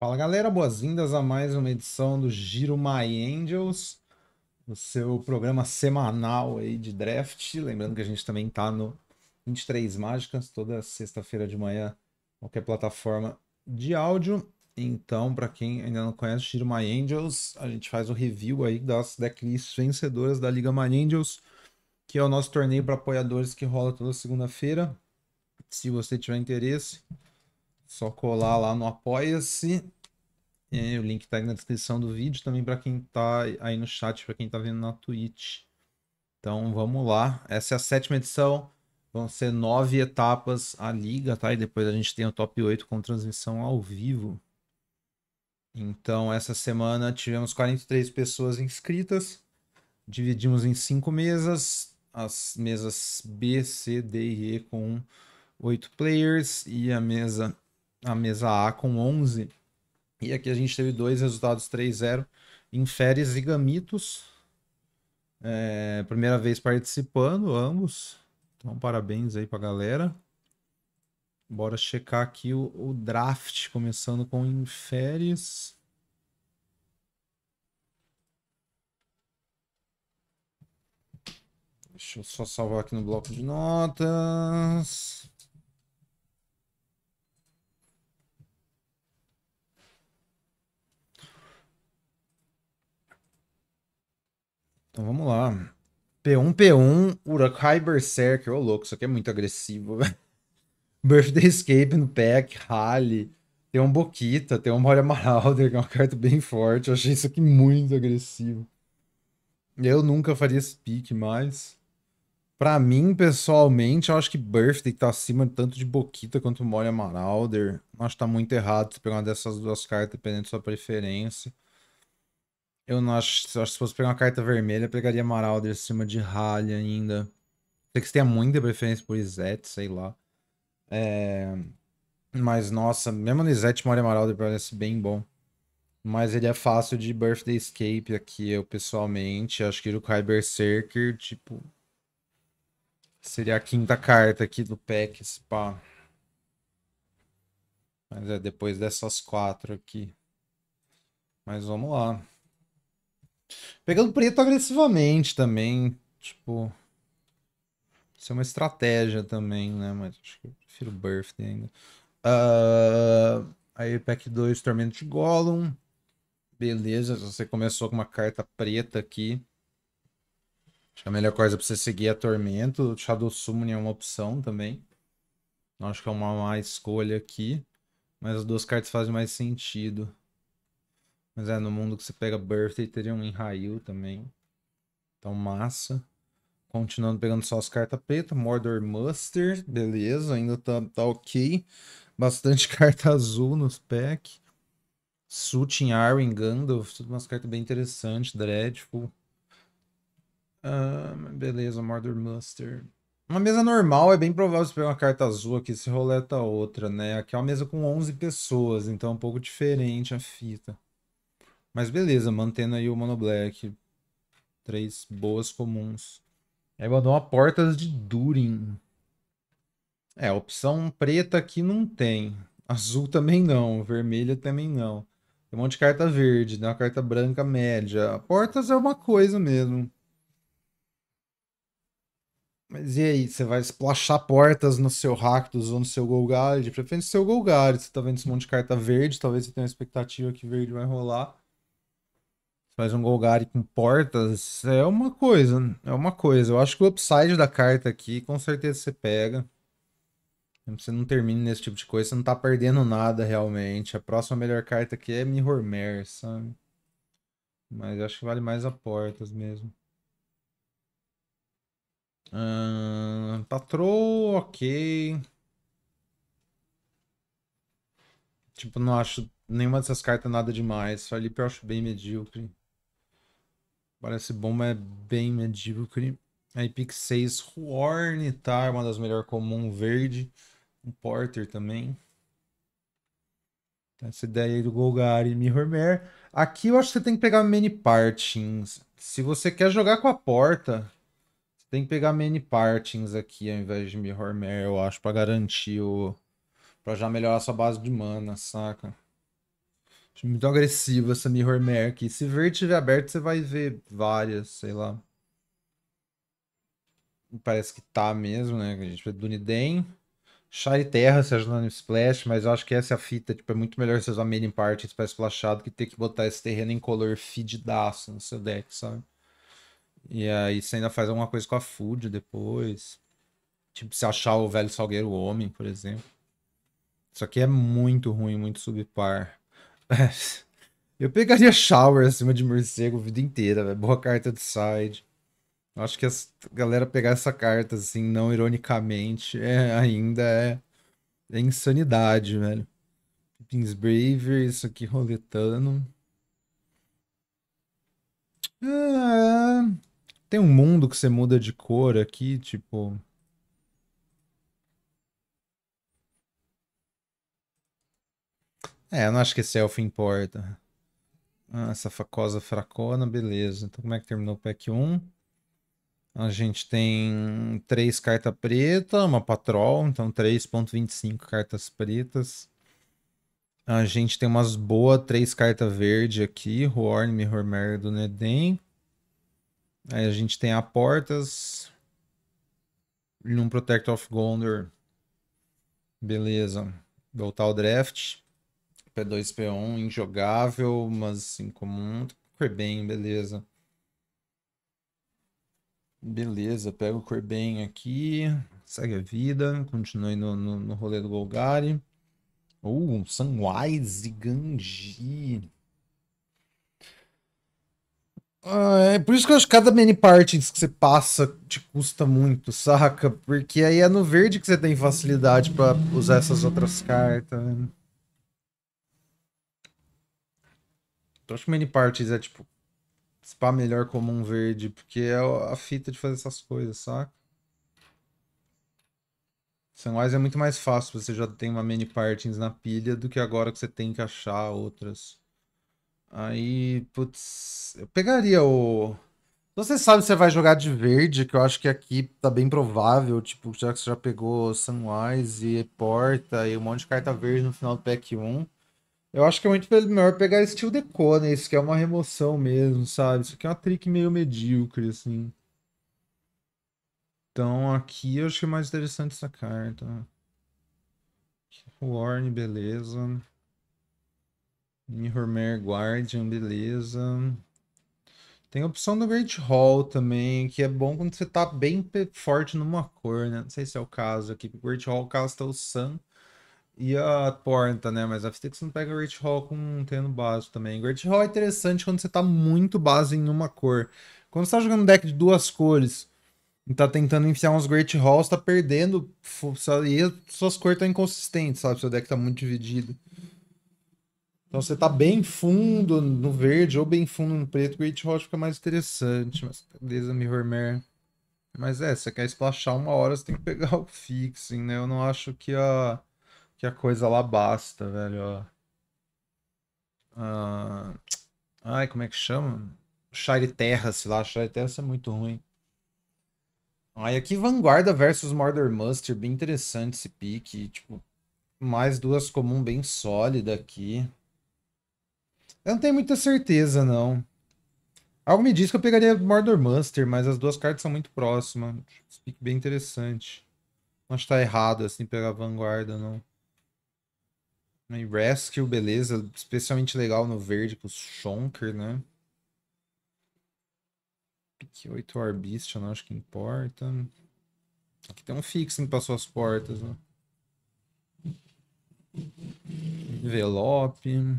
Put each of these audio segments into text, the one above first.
Fala galera, boas-vindas a mais uma edição do Giro My Angels, o seu programa semanal aí de draft. Lembrando que a gente também tá no 23 Mágicas, toda sexta-feira de manhã, qualquer plataforma de áudio. Então, para quem ainda não conhece Giro My Angels, a gente faz o review aí das decklists vencedoras da Liga My Angels, que é o nosso torneio para apoiadores que rola toda segunda-feira. Se você tiver interesse, só colar lá no Apoia-se. O link tá aí na descrição do vídeo, também para quem tá aí no chat, para quem tá vendo na Twitch. Então vamos lá. Essa é a sétima edição. Vão ser nove etapas a liga, tá? E depois a gente tem o top 8 com transmissão ao vivo. Então, essa semana tivemos 43 pessoas inscritas. Dividimos em cinco mesas. As mesas B, C, D e E com oito players. E a mesa a mesa A com 11. E aqui a gente teve dois resultados 3-0 em Férias e Gamitos. É, primeira vez participando, ambos. Então, parabéns aí pra galera. Bora checar aqui o, o draft, começando com Inferes. Deixa eu só salvar aqui no bloco de notas. Então vamos lá. P1, P1, Urakai Berserker. Ô, oh, louco, isso aqui é muito agressivo, Birthday Escape no pack, Rally. Tem um Boquita, tem um Mori Amaralder, que é uma carta bem forte. Eu achei isso aqui muito agressivo. Eu nunca faria esse pick mais. Pra mim, pessoalmente, eu acho que Birthday tá acima tanto de Boquita quanto Mori Amaralder. Acho que tá muito errado você pegar uma dessas duas cartas, dependendo da sua preferência. Eu não acho. Acho que se fosse pegar uma carta vermelha, eu pegaria Marauder acima de Rally ainda. Sei que você tem muita preferência por Izete, sei lá. É... Mas, nossa, mesmo no Izete, Mario Marauder parece bem bom. Mas ele é fácil de Birthday Escape aqui, eu pessoalmente. Acho que o Kai Berserker, tipo. Seria a quinta carta aqui do pack, esse pá. Mas é depois dessas quatro aqui. Mas vamos lá. Pegando preto agressivamente também, tipo... Isso é uma estratégia também, né? Mas acho que eu prefiro Birthday ainda. Uh, aí, pack 2, Tormento de Gollum. Beleza, você começou com uma carta preta aqui. Acho que a melhor coisa pra você seguir é Tormento. Shadow Summon é uma opção também. Acho que é uma má escolha aqui. Mas as duas cartas fazem mais sentido. Mas é, no mundo que você pega Birthday, teria um Enrail também. Então, massa. Continuando pegando só as cartas pretas. Mordor Muster, beleza, ainda tá, tá ok. Bastante carta azul nos packs. Sutin, Arwen, Gandalf, tudo umas cartas bem interessantes, Dreadful. Tipo. Ah, beleza, Mordor Muster. Uma mesa normal é bem provável você pegar uma carta azul aqui, se roleta outra, né? Aqui é uma mesa com 11 pessoas, então é um pouco diferente a fita. Mas beleza, mantendo aí o Monoblack. Três boas comuns. Aí é, mandou uma Portas de Durin. É, a opção preta aqui não tem. Azul também não. Vermelha também não. Tem um monte de carta verde, né? Uma carta branca média. Portas é uma coisa mesmo. Mas e aí, você vai splashar portas no seu Ractus ou no seu Golgari? De preferência, seu Golgari. Você tá vendo esse monte de carta verde, talvez você tenha uma expectativa que verde vai rolar faz um Golgari com portas é uma coisa, é uma coisa. Eu acho que o upside da carta aqui, com certeza você pega. Você não termina nesse tipo de coisa, você não tá perdendo nada realmente. A próxima melhor carta aqui é Mirror Mare, sabe? Mas eu acho que vale mais a portas mesmo. Uh, patrol, ok. Tipo, não acho nenhuma dessas cartas nada demais. Felipe eu acho bem medíocre. Parece bom mas é bem medíocre. Aí pix 6, Horn, tá? É uma das melhores comum, verde. Um Porter também. Tá, essa ideia aí do Golgari e Mirrormare. Aqui eu acho que você tem que pegar many partings. Se você quer jogar com a porta, você tem que pegar many partings aqui ao invés de Mirrormare, eu acho, para garantir o... Pra já melhorar a sua base de mana, saca? muito agressiva essa Mirror Mare aqui. Se ver tiver aberto, você vai ver várias, sei lá. Parece que tá mesmo, né? A gente vê Dunedin. Shire Terra, se ajudando no Splash, mas eu acho que essa é a fita. Tipo, é muito melhor você usar in Parties pra splashado que ter que botar esse terreno em color fedidaço no seu deck, sabe? E aí você ainda faz alguma coisa com a Food depois. Tipo, se achar o velho Salgueiro Homem, por exemplo. Isso aqui é muito ruim, muito subpar. É. Eu pegaria Shower acima de Morcego a vida inteira, velho. Boa carta de side. Acho que a galera pegar essa carta, assim, não ironicamente, é, ainda é, é insanidade, velho. Pins Braver, isso aqui roletando. Ah, tem um mundo que você muda de cor aqui, tipo. É, eu não acho que selfie importa. Ah, essa facosa fracona, beleza. Então como é que terminou o pack 1? A gente tem três cartas preta, uma patrol, então 3.25 cartas pretas. A gente tem umas boas três cartas verdes aqui, Horn, Mirror Mirror do Neden. Aí a gente tem a Portas e um Protect of Gondor. Beleza. Voltar ao draft. P2, P1, injogável, mas incomum. Assim, bem, beleza. Beleza, pego o Corbem aqui. Segue a vida. Continue no, no, no rolê do Golgari. Uh, Sunwise Ganji. Ah, é por isso que eu acho que cada mini parte que você passa te custa muito, saca? Porque aí é no verde que você tem facilidade para usar essas outras cartas. Né? que Many Parties é tipo. Spa melhor comum verde, porque é a fita de fazer essas coisas, saca? Sunwise é muito mais fácil, você já tem uma mini parts na pilha do que agora que você tem que achar outras. Aí, putz, eu pegaria o. Você sabe se você vai jogar de verde, que eu acho que aqui tá bem provável, tipo, já que você já pegou Sunwise e Porta e um monte de carta verde no final do pack 1. Eu acho que é muito melhor pegar Steel Deco isso que é uma remoção mesmo, sabe? Isso aqui é uma trick meio medíocre, assim. Então aqui eu acho que é mais interessante essa carta. Warn, beleza. Mirrormare Guardian, beleza. Tem a opção do Great Hall também, que é bom quando você tá bem forte numa cor, né? Não sei se é o caso aqui. O Great Hall casta o Sun e a porta, né? Mas a FTX não pega Great Hall com tendo base também. Great Hall é interessante quando você tá muito base em uma cor. Quando você tá jogando um deck de duas cores e tá tentando enfiar uns Great Halls, tá perdendo. E suas cores estão inconsistentes, sabe? Seu deck tá muito dividido. Então você tá bem fundo no verde ou bem fundo no preto, Great Hall fica mais interessante. Mas beleza, Mirror Mare. Mas é, você quer splashar uma hora, você tem que pegar o fixing, né? Eu não acho que a que a coisa lá basta, velho. Ah, ai, como é que chama? Shire se lá. Shire terra é muito ruim. ai ah, aqui Vanguarda versus Murder Muster, bem interessante esse pique. Tipo, mais duas comum bem sólida aqui. Eu não tenho muita certeza, não. Algo me diz que eu pegaria Murder Muster, mas as duas cartas são muito próximas. Esse pique bem interessante. Não acho que tá errado, assim, pegar Vanguarda, não. E Rescue, beleza. Especialmente legal no verde com o Shonker, né? Pique 8 eu não acho que importa. Aqui tem um fixing para suas portas, né? Envelope.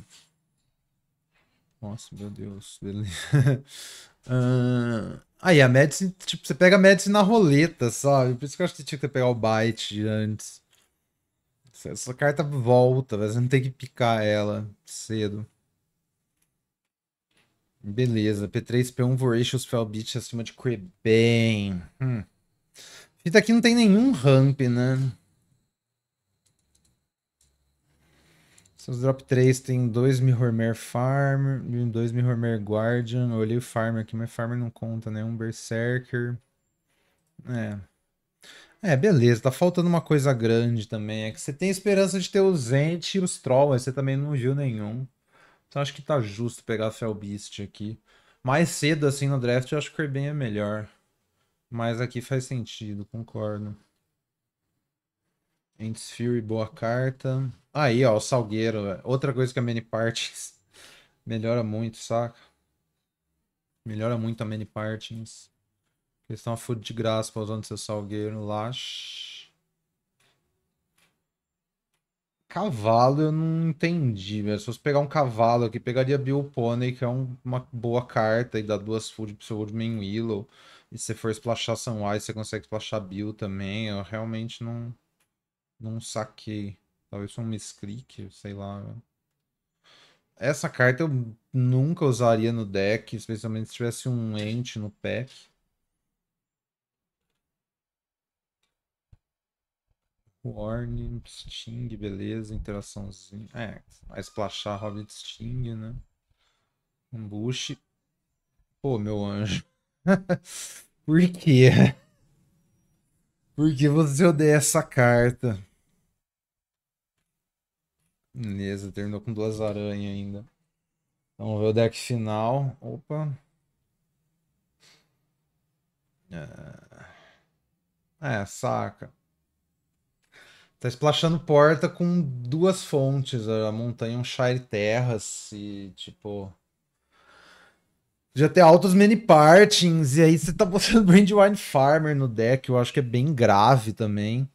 Nossa, meu Deus. Beleza. uh... Aí, a Medicine, tipo, você pega a Medicine na roleta, sabe? Por isso que eu acho que tinha que pegar o Byte antes. Essa carta volta, você não tem que picar ela cedo. Beleza, P3, P1, Voracious, Felbit acima de Creben. Hum. Fita aqui não tem nenhum ramp, né? Seus drop 3 tem dois Farm, Farmer, dois Mirrormare Guardian. Eu olhei o Farmer aqui, mas Farmer não conta, né? Um Berserker. É. É, beleza, tá faltando uma coisa grande também. É que você tem esperança de ter os Ent e os Troll, mas você também não viu nenhum. Então acho que tá justo pegar a Felbeast aqui. Mais cedo assim no draft, eu acho que o Kirby é melhor. Mas aqui faz sentido, concordo. Ents Fury, boa carta. Aí, ó, o Salgueiro. Outra coisa que a Many Partings melhora muito, saca? Melhora muito a Many Partings. Eles estão a food de graça pausando seu salgueiro Lash. Cavalo eu não entendi, velho. Se fosse pegar um cavalo aqui, pegaria Bill Pony, que é um, uma boa carta e dá duas food pro seu Woodman Willow. E se for splashar Sunwise, você consegue splashar Bill também. Eu realmente não, não saquei. Talvez um misclick, sei lá. Essa carta eu nunca usaria no deck, especialmente se tivesse um ente no pack. Warning, Sting, beleza, interaçãozinha. É, vai splashar Hobbit Sting, né? Um Bush. Pô, meu anjo. Por quê? Por que você odeia essa carta? Beleza, terminou com duas aranhas ainda. Vamos ver o deck final. Opa. É, é saca. Tá esplachando porta com duas fontes, a montanha um Shire Terras e tipo. Já tem altos many partings, e aí você tá botando Brandwine Farmer no deck, eu acho que é bem grave também.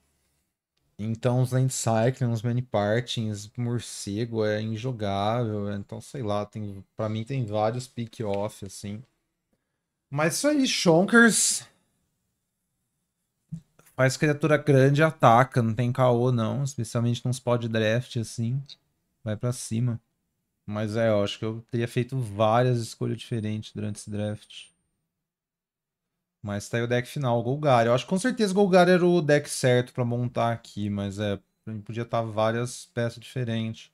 Então os Land Cycling, os many partings, morcego é injogável, é, então sei lá, tem para mim tem vários pick off assim. Mas isso aí, Shonkers. Faz criatura grande e ataca, não tem KO não, especialmente num spot draft assim. Vai para cima. Mas é, eu acho que eu teria feito várias escolhas diferentes durante esse draft. Mas tá aí o deck final, o Golgari. Eu acho que com certeza o Golgari era o deck certo para montar aqui, mas é, podia estar tá várias peças diferentes.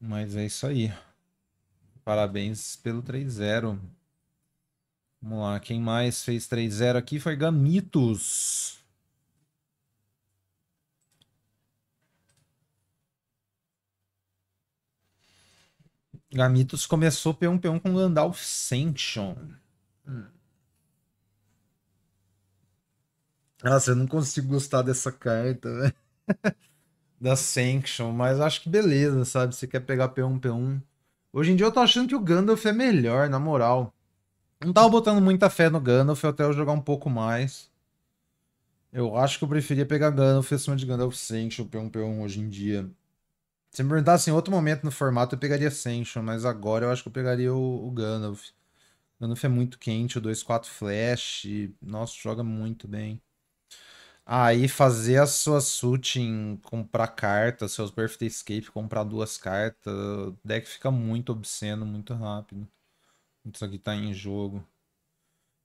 Mas é isso aí. Parabéns pelo 3-0. Vamos lá, quem mais fez 3-0 aqui foi Gamitos. Gamitos começou P1 P1 com Gandalf Sanction. Nossa, eu não consigo gostar dessa carta, né? da Sanction, mas acho que beleza, sabe? Você quer pegar P1 P1. Hoje em dia eu tô achando que o Gandalf é melhor, na moral. Não tava botando muita fé no Gandalf até eu jogar um pouco mais. Eu acho que eu preferia pegar Gandalf em cima de Gandalf Sanction, P1P1 hoje em dia. Se me perguntassem em outro momento no formato, eu pegaria Sanction, mas agora eu acho que eu pegaria o, o Gandalf. O Gandalf é muito quente, o 2-4 Flash. E, nossa, joga muito bem. Aí ah, fazer a sua shooting, comprar cartas, seus Birthday Escape, comprar duas cartas. O deck fica muito obsceno, muito rápido. Isso aqui tá em jogo.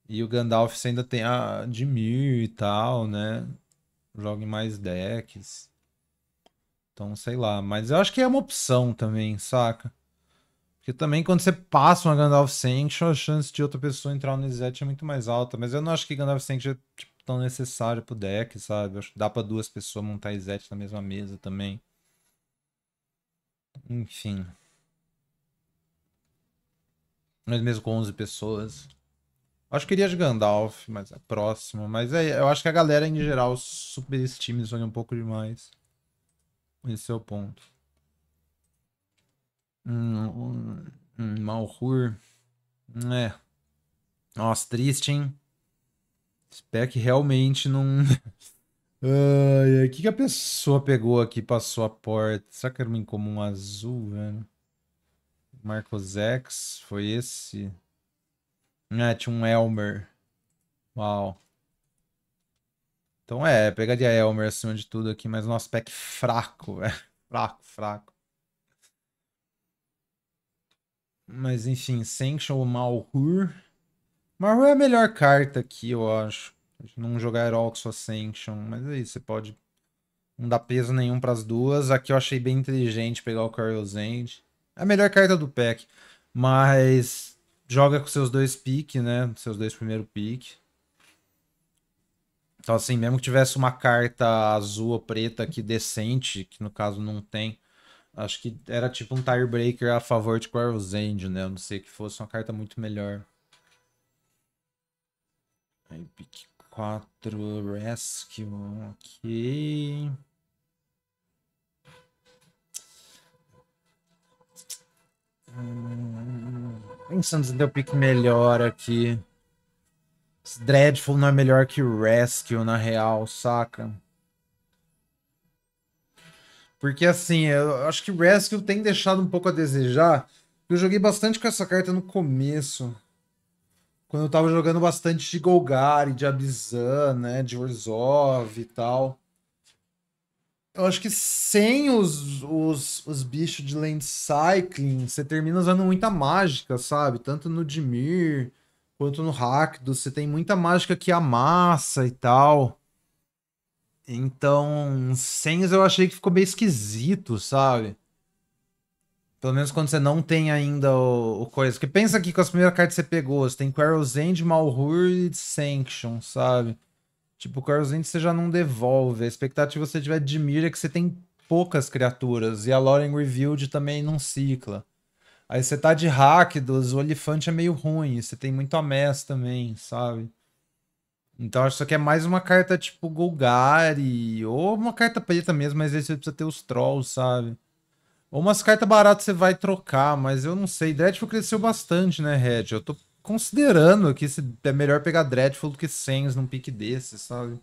E o Gandalf você ainda tem a de mil e tal, né? em mais decks. Então, sei lá. Mas eu acho que é uma opção também, saca? Porque também quando você passa uma Gandalf Sanction, a chance de outra pessoa entrar no Izete é muito mais alta. Mas eu não acho que Gandalf Sanction é tipo, tão necessário pro deck, sabe? Eu acho que dá pra duas pessoas montar Izete na mesma mesa também. Enfim. Mas mesmo com 11 pessoas. Acho que iria de Gandalf, mas é próximo. Mas é, eu acho que a galera em geral superestima isso um pouco demais. Esse é o ponto. Hum, hum, hum Malhur. É. Nossa, triste, hein? Espero que realmente não. Ai, o que, que a pessoa pegou aqui passou a porta? Será que era um incomum azul, velho? Marcos X, foi esse? Ah, tinha um Elmer. Uau. Então é, pegaria Elmer acima de tudo aqui, mas nosso pack fraco, velho. Fraco, fraco. Mas enfim, Sanction, Malhur. Malhur é a melhor carta aqui, eu acho. Não jogar Erox ou Sanction, mas aí é você pode não dá peso nenhum para as duas. Aqui eu achei bem inteligente pegar o Zend. É a melhor carta do pack. Mas joga com seus dois piques, né? Seus dois primeiros piques. Então, assim, mesmo que tivesse uma carta azul ou preta aqui decente, que no caso não tem, acho que era tipo um tiebreaker a favor de Quarrel's End, né? A não sei que fosse uma carta muito melhor. Aí, pique 4, Rescue, ok. Hum, pensando se deu o melhor aqui. Esse Dreadful não é melhor que Rescue, na real, saca? Porque assim, eu acho que Rescue tem deixado um pouco a desejar. Eu joguei bastante com essa carta no começo. Quando eu tava jogando bastante de Golgari, de Abizan, né? De Orzhov e tal. Eu acho que sem os, os, os bichos de land cycling, você termina usando muita mágica, sabe? Tanto no Dimir quanto no Rakdos. Você tem muita mágica que amassa e tal. Então, sem eu achei que ficou meio esquisito, sabe? Pelo menos quando você não tem ainda o, o coisa. Porque pensa aqui com as primeiras cartas que você pegou. Você tem Quarrel's End, Malhur e Sanction, sabe? Tipo, o Carlos Lynch você já não devolve. A expectativa você tiver de mira é que você tem poucas criaturas. E a Loren Revealed também não cicla. Aí você tá de Rakdos, o Olifante é meio ruim. Você tem muito Amess também, sabe? Então acho que é mais uma carta tipo Golgari, ou uma carta preta mesmo, mas aí você precisa ter os Trolls, sabe? Ou umas cartas baratas você vai trocar, mas eu não sei. Dreadful cresceu bastante, né, Red? Eu tô considerando que é melhor pegar Dreadful do que Sens num pick desse, sabe?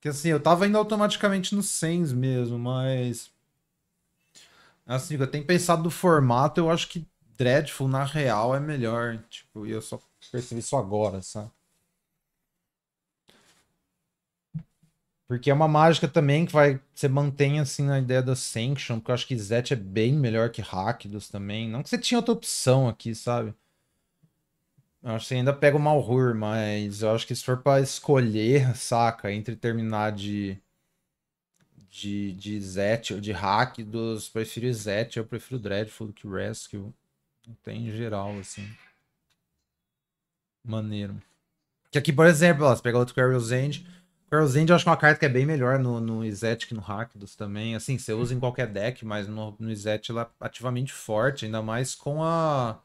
Que assim, eu tava indo automaticamente no Sens mesmo, mas. Assim, eu tenho pensado no formato, eu acho que Dreadful na real é melhor. Tipo, e eu só percebi isso agora, sabe? Porque é uma mágica também que vai. Você mantém assim na ideia da Sanction, porque eu acho que Zet é bem melhor que Rakdos também. Não que você tinha outra opção aqui, sabe? acho que ainda pega o Malhur, mas eu acho que se for pra escolher, saca, entre terminar de. De, de Zet ou de hack dos. Prefiro Zet, eu prefiro Dreadful do que Rescue. Até em geral, assim. Maneiro. Que aqui, por exemplo, ó, você pega outro Carol's End. Carol's End eu acho que é uma carta que é bem melhor no, no Izete que no Rakdos também. Assim, você usa em qualquer deck, mas no, no ela é ativamente forte, ainda mais com a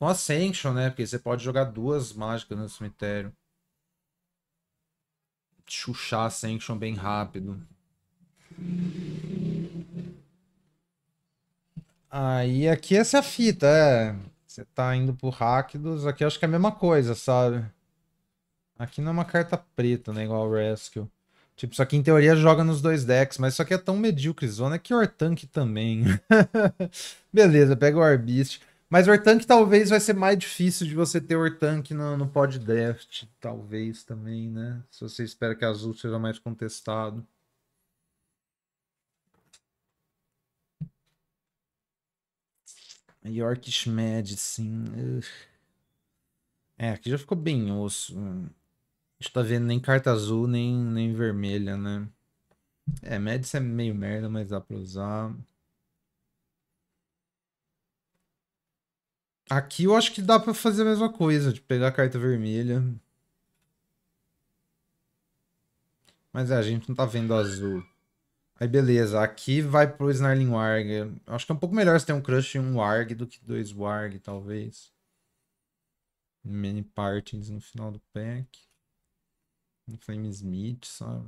com Ascension, né? Porque você pode jogar duas mágicas no cemitério. Chuchar Ascension bem rápido. Aí aqui essa é a fita, é. Você tá indo pro Rakdos, aqui eu acho que é a mesma coisa, sabe? Aqui não é uma carta preta, né? Igual o Rescue. Tipo, isso aqui em teoria joga nos dois decks, mas isso aqui é tão medíocre zona que Ortank também. Beleza, pega o Arbist. Mas o Ortank talvez vai ser mais difícil de você ter Ortank no, no pod draft, talvez também, né? Se você espera que azul seja mais contestado. Yorkish Medicine. É, aqui já ficou bem osso. A gente tá vendo nem carta azul, nem, nem vermelha, né? É, Medicine é meio merda, mas dá pra usar. Aqui eu acho que dá pra fazer a mesma coisa, de pegar a carta vermelha. Mas é, a gente não tá vendo azul. Aí beleza, aqui vai pro Snarling Warg. Acho que é um pouco melhor se ter um Crush e um Warg do que dois Warg, talvez. Many Partings no final do pack. Um smith sabe?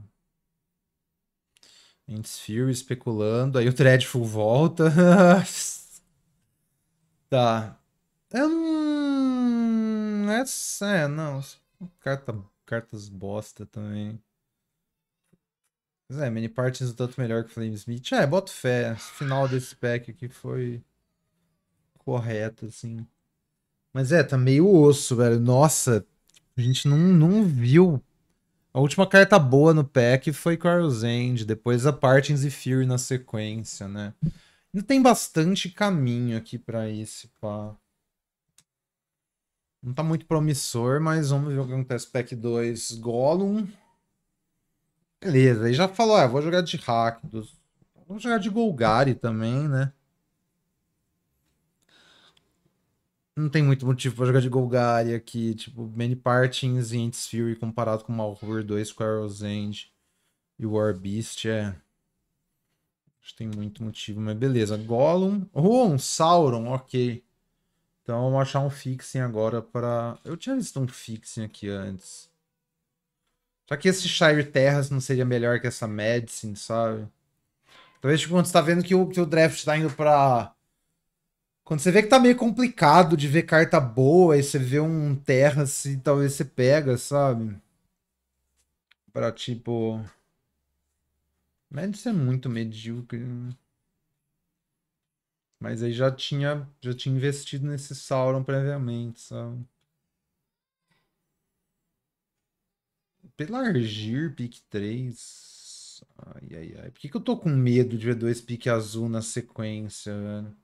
Ents Fury especulando. Aí o Dreadful volta. tá. Eu não. É essa, é, não. Carta, cartas bosta também. Mas é, mini partes um tanto melhor que Smith. É, boto fé. O final desse pack aqui foi correto, assim. Mas é, tá meio osso, velho. Nossa, a gente não, não viu. A última carta boa no pack foi Quarrel's End, depois a Partings e Fury na sequência, né? Ainda tem bastante caminho aqui para esse pá. Não tá muito promissor, mas vamos ver o que acontece. Pack 2 Gollum. Beleza, aí já falou, é, vou jogar de Rakdos. Vou jogar de Golgari também, né? Não tem muito motivo pra jogar de Golgari aqui. Tipo, Many Partings e Ents Fury comparado com Malhor 2, Quarrel's End e War Beast, é... Acho que tem muito motivo, mas beleza. Gollum. Oh, um Sauron, ok. Então, achar um fixing agora para... Eu tinha visto um fixing aqui antes. Só que esse Shire Terras não seria melhor que essa Medicine, sabe? Talvez, tipo, quando você tá vendo que o, que o draft tá indo pra... Quando você vê que tá meio complicado de ver carta boa, e você vê um terras e talvez você pega, sabe? Pra tipo. medicine é muito medíocre. Né? Mas aí já tinha, já tinha investido nesse Sauron previamente, sabe? Pelargir, pique 3. Ai, ai, ai. Por que, que eu tô com medo de ver dois pique azul na sequência, velho?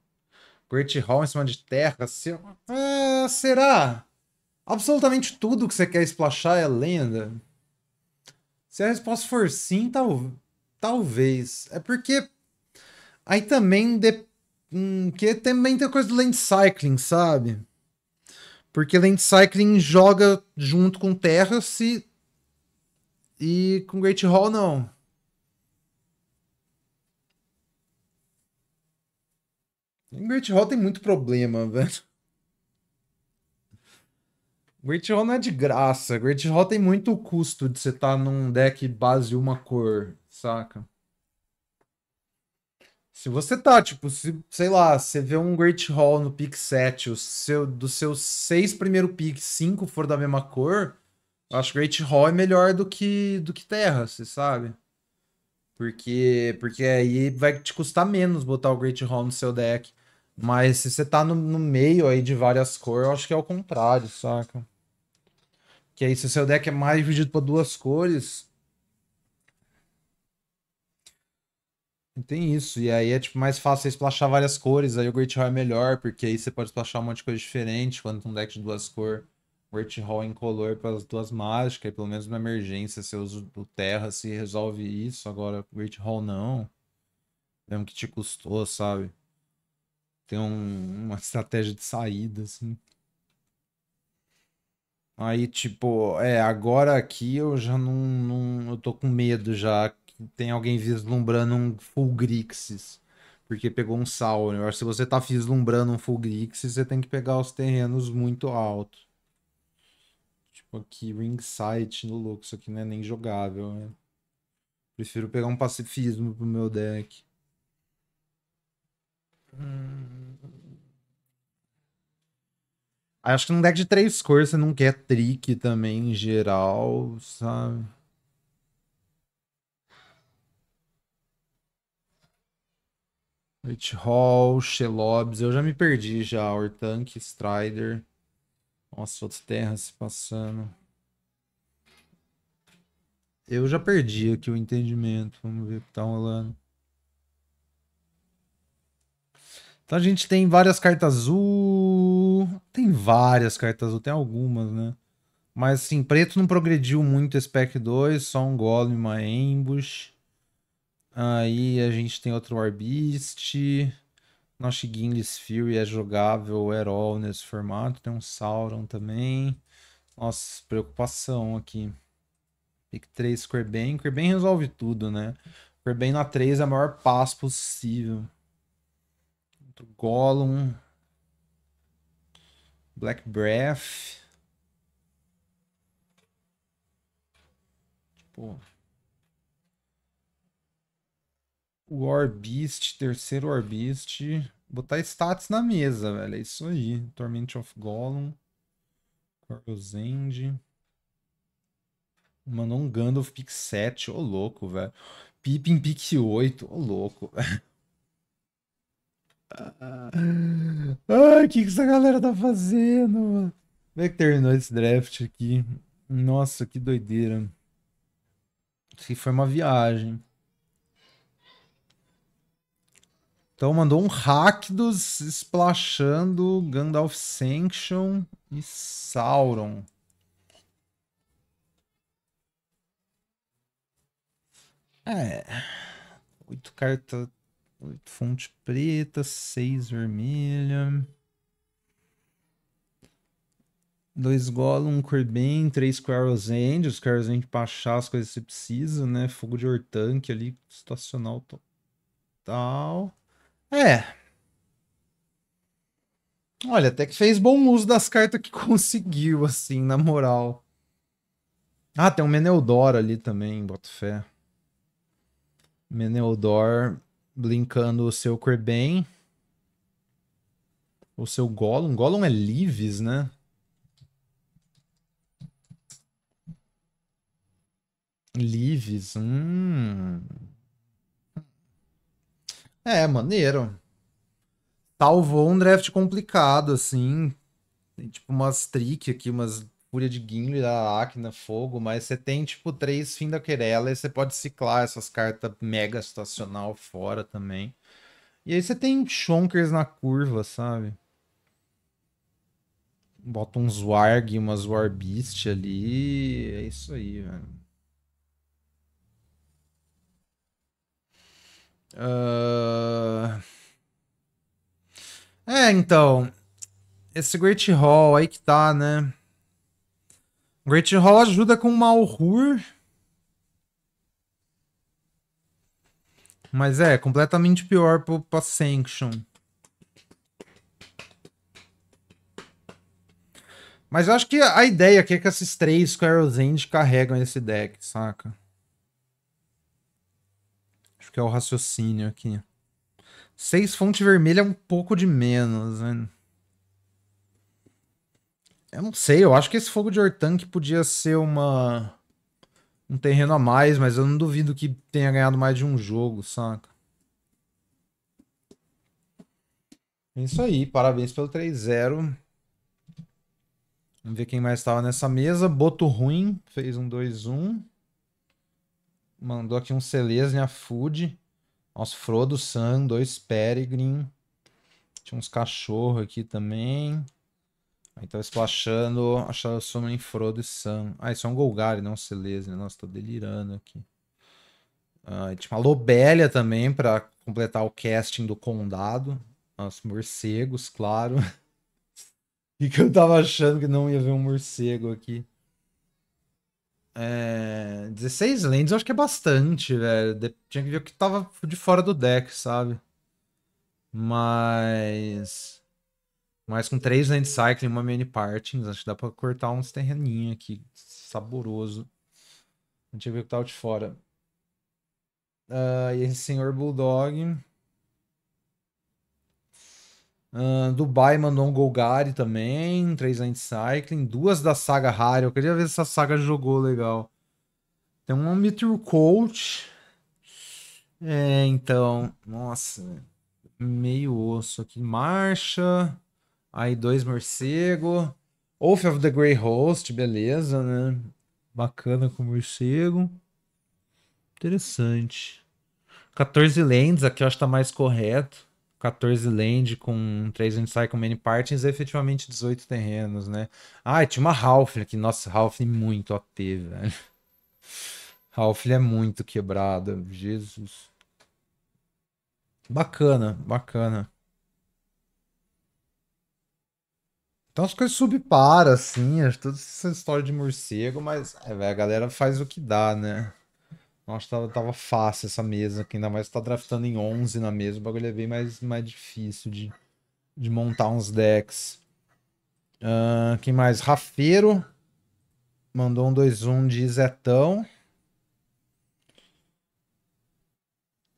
Great Hall em cima de terra? Se... Ah, será? Absolutamente tudo que você quer splashar é lenda? Se a resposta for sim, tal... talvez. É porque. Aí também depende Hum, que é também tem coisa do land cycling, sabe? Porque land cycling joga junto com terra se e com Great Hall não. Em Great Hall tem muito problema, velho. Great Hall não é de graça. Great Hall tem muito custo de você estar tá num deck base uma cor, saca? Se você tá, tipo, se, sei lá, você vê um Great Hall no pick 7, o seu, dos seus seis primeiro picks cinco for da mesma cor, eu acho que Great Hall é melhor do que, do que Terra, você sabe? Porque, porque aí vai te custar menos botar o Great Hall no seu deck. Mas se você tá no, no meio aí de várias cores, eu acho que é o contrário, saca? Que aí se o seu deck é mais dividido para duas cores, Tem isso, e aí é tipo mais fácil você splashar várias cores, aí o Great Hall é melhor, porque aí você pode splashar um monte de coisa diferente, quando um deck de duas cores, Great Hall é color para as duas mágicas, e pelo menos uma emergência você usa o Terra, se assim, resolve isso, agora Great Hall não. É Mesmo que te custou, sabe? Tem um, uma estratégia de saída, assim. Aí, tipo, é, agora aqui eu já não, não. Eu tô com medo já tem alguém vislumbrando um Fulgrixis, porque pegou um Sauron. que Se você tá vislumbrando um Fulgrixis, você tem que pegar os terrenos muito altos. Tipo aqui, Ringside no louco. Isso aqui não é nem jogável, né? Prefiro pegar um pacifismo pro meu deck. Hum... Acho que num deck de três cores você não quer trick também em geral, sabe? White Hall, Shelobs. Eu já me perdi já. Ortank, Strider. Nossa, outras terras se passando. Eu já perdi aqui o entendimento. Vamos ver o que tá rolando. Então a gente tem várias cartas azul. Tem várias cartas azul, tem algumas, né? Mas assim, preto não progrediu muito esse pack 2, só um Golem, uma Ambush. Aí a gente tem outro Warbeast. Nosh Ginglis Fury é jogável, Herol é nesse formato. Tem um Sauron também. Nossa, preocupação aqui. Pick 3 Corben. Corben resolve tudo, né? Corben na 3 é a maior paz possível. Outro Gollum. Black Breath. Tipo, Warbeast, terceiro Warbeast. Botar status na mesa, velho. É isso aí. Torment of Gollum. Corozend. Mandou um Gandalf pick 7. Ô, oh, louco, velho. Pippin pick 8. Ô, oh, louco, velho. Ah, ai, o que, que essa galera tá fazendo, mano? Como é que terminou esse draft aqui? Nossa, que doideira. Isso foi uma viagem. Então mandou um hack dos Splashando, Gandalf Sanction e Sauron. É. Oito cartas. Oito fonte preta, seis vermelha. Dois Gollum, um Corbin, três Quarrel's End. Os Quarrel's End pra achar as coisas que você precisa, né? Fogo de Hortanque ali, situacional total. É. Olha, até que fez bom uso das cartas que conseguiu, assim, na moral. Ah, tem um Meneldor ali também, boto fé. Meneldor brincando o seu Corben. O seu Gollum. Gollum é Lives, né? Lives, hum... É, maneiro. Salvou um draft complicado, assim. Tem, tipo umas trick aqui, umas fúria de Gimli, da Acna, fogo, mas você tem, tipo, três fim da querela e você pode ciclar essas cartas mega estacional fora também. E aí você tem Shonkers na curva, sabe? Bota uns Warg, umas Warbeast ali. É isso aí, velho. Uh... É, então. Esse Great Hall aí que tá, né? Great Hall ajuda com Malhur. Mas é, completamente pior pro, pra Sanction. Mas eu acho que a ideia aqui é que esses três Carol's End carregam esse deck, saca? que é o raciocínio aqui. Seis fonte vermelha é um pouco de menos, né? Eu não sei, eu acho que esse fogo de Hortank podia ser uma um terreno a mais, mas eu não duvido que tenha ganhado mais de um jogo, saca? É isso aí, parabéns pelo 3-0. Vamos ver quem mais estava nessa mesa. Boto Ruim fez um 2-1 mandou aqui um Selesnia Food. nosso Frodo San, dois Peregrine. Tinha uns cachorros aqui também. Então estou achando, achando Summoning Frodo e Sam. Ah, isso é um Golgari, não um Selesnia. Nossa, estou delirando aqui. Ah, tinha uma Lobélia também para completar o casting do Condado. Nossa, morcegos, claro. O que, que eu tava achando que não ia ver um morcego aqui? É, 16 lands eu acho que é bastante, velho. De... Tinha que ver o que tava de fora do deck, sabe? Mas. Mas com 3 land cycling e uma mini partings, acho que dá pra cortar uns terreninhos aqui. Saboroso. tinha que ver o que tava de fora. Uh, e esse senhor Bulldog. Uh, Dubai mandou um Golgari também, três Anti-Cycling, duas da saga Harry. Eu queria ver se essa saga jogou legal. Tem um Mithril Coach. É, então. Nossa, meio osso aqui. Marcha. Aí dois morcego. Oath of the Grey Host, beleza, né? Bacana com morcego. Interessante. 14 lentes, aqui eu acho que tá mais correto. 14 land com 3 Uncycle Many Partings, é efetivamente 18 terrenos, né? Ah, tinha uma Ralph aqui. Nossa, Ralph muito OP, velho. Halfling é muito quebrada. Jesus. Bacana, bacana. Então as coisas subparam, assim, é toda essa história de morcego, mas é, a galera faz o que dá, né? Nossa, tava, tava fácil essa mesa, aqui, ainda mais tá draftando em 11 na mesa. O bagulho é bem mais, mais difícil de, de montar uns decks. Uh, quem mais? Rafeiro mandou um 2-1 um de Zetão.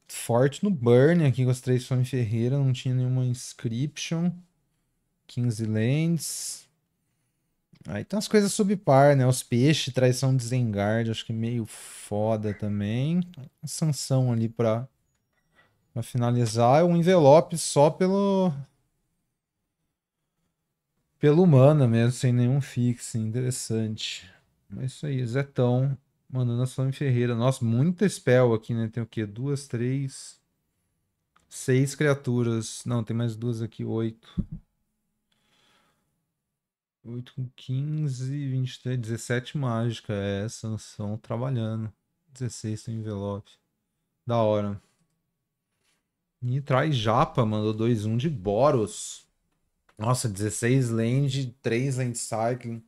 Forte no Burn aqui com as três Sony Ferreira. Não tinha nenhuma inscription. 15 lands. Aí tem umas coisas subpar, né? Os peixes, traição de Zengard, acho que meio foda também. A sanção ali pra, pra finalizar. É um envelope só pelo. Pelo mana mesmo, sem nenhum fixe. Interessante. É isso aí, Zetão. Mandando a Sônia Ferreira. Nossa, muita spell aqui, né? Tem o quê? Duas, três. Seis criaturas. Não, tem mais duas aqui, oito. 8 com 15, 23, 17 mágica. É, Sansão trabalhando. 16 no envelope. Da hora. E traz Japa, mandou 2-1 de Boros. Nossa, 16 land, 3 land cycling.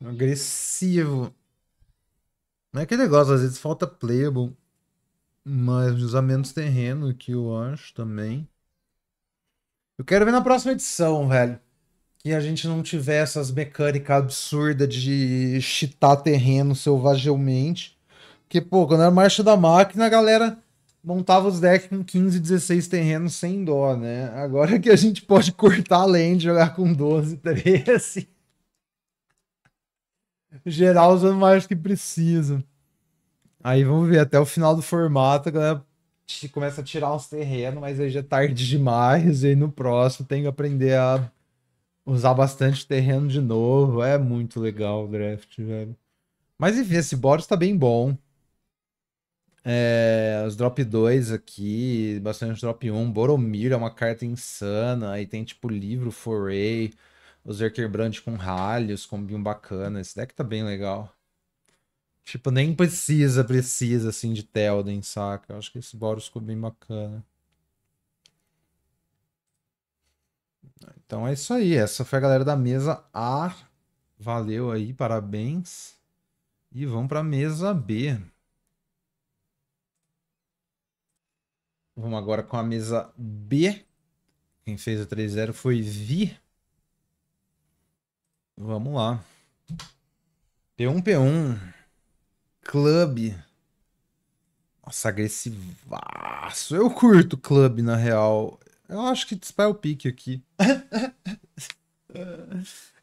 Agressivo. Não é aquele negócio, às vezes falta playable. Mas usar menos terreno que eu acho também. Eu quero ver na próxima edição, velho que a gente não tivesse essas mecânicas absurdas de chitar terreno selvagemente. Porque, pô, quando era marcha da máquina, a galera montava os decks com 15, 16 terrenos sem dó, né? Agora que a gente pode cortar além de jogar com 12, 13. Geral usando mais que precisa. Aí vamos ver, até o final do formato, a galera começa a tirar uns terrenos, mas aí já é tarde demais. E aí no próximo tem que aprender a usar bastante terreno de novo. É muito legal o draft, velho. Mas enfim, esse Boros tá bem bom. É, os drop 2 aqui, bastante drop 1. Boromir é uma carta insana. Aí tem tipo livro Foray, os Erkerbrand com ralhos, combinho bacana. Esse deck tá bem legal. Tipo, nem precisa, precisa assim de Telden, saca? Eu acho que esse Boros ficou bem bacana. Então é isso aí. Essa foi a galera da mesa A. Valeu aí, parabéns. E vamos para a mesa B. Vamos agora com a mesa B. Quem fez o 3-0 foi Vi. Vamos lá. P1, P1. Clube. Nossa, agressivaço. Eu curto clube, na real. Eu acho que Dispel Pick aqui.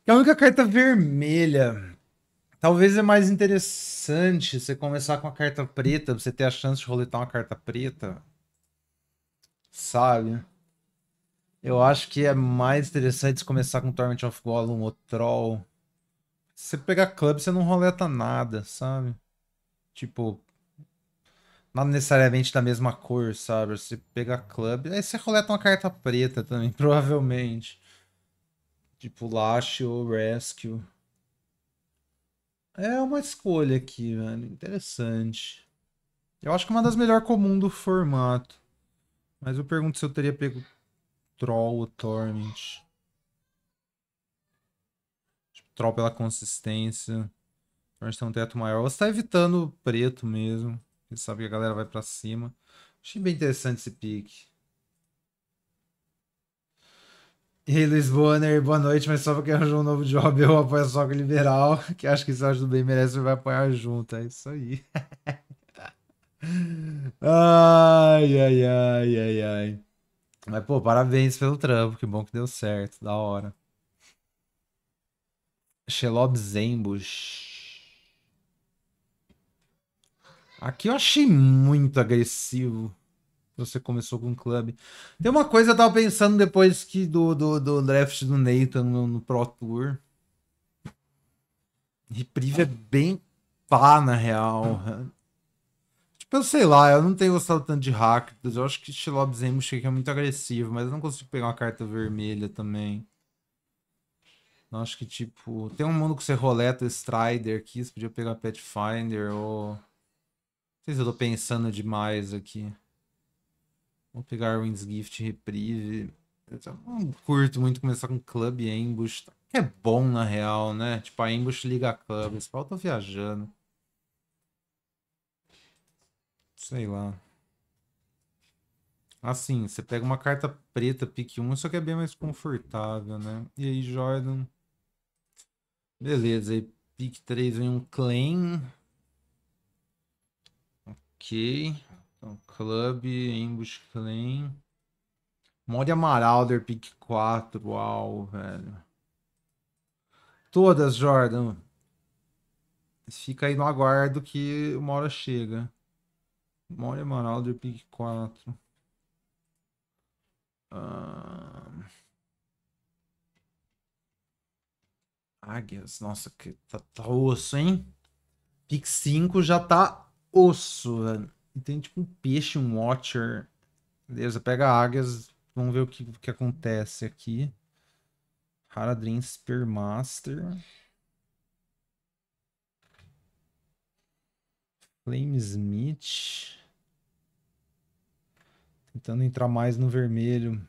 que é a única carta vermelha. Talvez é mais interessante você começar com a carta preta, você ter a chance de roletar uma carta preta. Sabe? Eu acho que é mais interessante você começar com Torment of Gollum ou Troll. Se você pegar club, você não roleta nada, sabe? Tipo, não necessariamente da mesma cor, sabe? Você pega club, aí você coleta uma carta preta também, provavelmente. Tipo Lash ou Rescue. É uma escolha aqui, mano, Interessante. Eu acho que é uma das melhores comuns do formato. Mas eu pergunto se eu teria pego Troll ou Torment. Tipo, troll pela consistência. Torment tem um teto maior. você tá evitando preto mesmo. Ele sabe que a galera vai para cima. Achei bem interessante esse pique. E aí, Luiz Bonner, boa noite, mas só porque arranjou um novo job, eu apoio só com o liberal, que acho que se ajuda bem, merece, vai apoiar junto. É isso aí. ai, ai, ai, ai, ai. Mas, pô, parabéns pelo trampo, que bom que deu certo, da hora. Shelob Zembush. Aqui eu achei muito agressivo. Você começou com o clube. Tem uma coisa que eu tava pensando depois que do, do, do draft do Nathan no, no Pro Tour. Reprive é bem pá, na real. Tipo, eu sei lá, eu não tenho gostado tanto de Rakdos. Eu acho que Shilob Zemushka é muito agressivo, mas eu não consigo pegar uma carta vermelha também. Eu acho que, tipo, tem um mundo que você roleta Strider aqui, você podia pegar Pathfinder ou sei se eu tô pensando demais aqui. Vou pegar Winds Gift Reprieve. Eu não curto muito começar com Club e Ambush. Que é bom, na real, né? Tipo, a Ambush liga a Club. Esse pau tô viajando. Sei lá. Assim, você pega uma carta preta, pique 1, só que é bem mais confortável, né? E aí, Jordan? Beleza, aí pique 3 vem um Claim. Ok. Então, Club, Ambush Clan. Mod Amaralder, pick 4. Uau, velho. Todas, Jordan. Fica aí no aguardo que uma hora chega. Mod Amaralder, pick 4. Ah, Águias, nossa, que tá, tá osso, hein? Pick 5 já tá osso, velho. E tem tipo um peixe, um watcher. Beleza, pega águias. Vamos ver o que, que acontece aqui. Haradrim Spearmaster. Flamesmith. Tentando entrar mais no vermelho.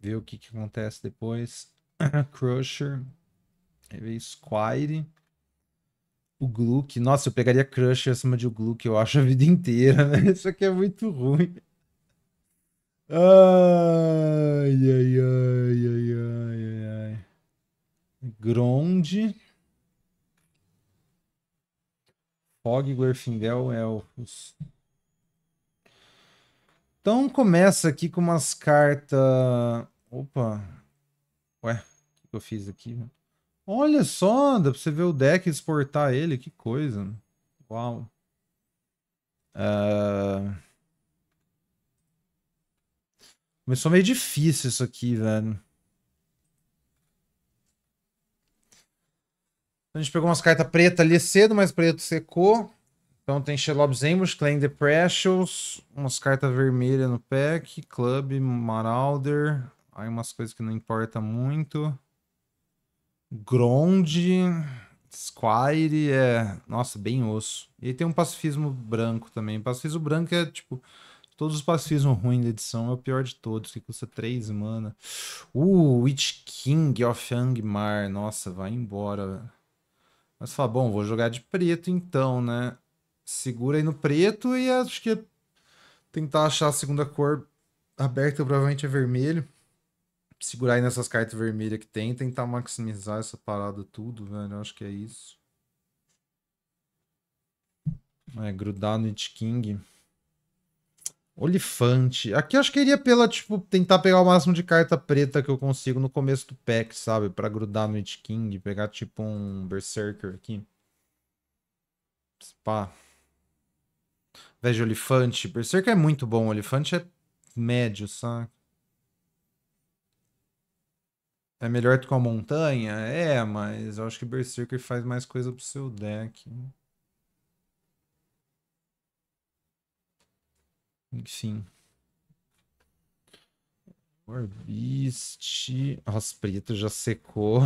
Ver o que, que acontece depois. Crusher. Aí veio Squire o Gluck. Nossa, eu pegaria Crush acima de o Gluck, eu acho, a vida inteira. Né? Isso aqui é muito ruim. Ai, ai, ai, ai, ai, ai. Gronde. Fog Glorfindel, Elfos. É então começa aqui com umas cartas. Opa! Ué, o que eu fiz aqui? Olha só, dá pra você ver o deck exportar ele, que coisa. Né? Uau. Uh... Começou meio difícil isso aqui, velho. A gente pegou umas cartas pretas ali cedo, mas preto secou. Então tem Shelob's Ambush, Claim the Precious, umas cartas vermelhas no pack, Club, Marauder, aí umas coisas que não importa muito. Grond, Squire é, nossa, bem osso. E tem um pacifismo branco também. Pacifismo branco é tipo todos os pacifismos ruins da edição, é o pior de todos, que custa 3 mana. Uh, Witch King of Angmar, nossa, vai embora. Mas fala, bom, vou jogar de preto então, né? Segura aí no preto e acho que é tentar achar a segunda cor aberta, provavelmente é vermelho segurar aí nessas cartas vermelhas que tem, tentar maximizar essa parada tudo, velho. Eu acho que é isso. É, grudar no It King. Olifante. Aqui eu acho que iria pela, tipo, tentar pegar o máximo de carta preta que eu consigo no começo do pack, sabe? Pra grudar no It King. Pegar, tipo, um Berserker aqui. Pá. Veja, Olifante. Berserker é muito bom. Olifante é médio, saca? É melhor do que a montanha? É, mas eu acho que Berserker faz mais coisa pro seu deck. Sim. Orbist. Nossa, preto já secou.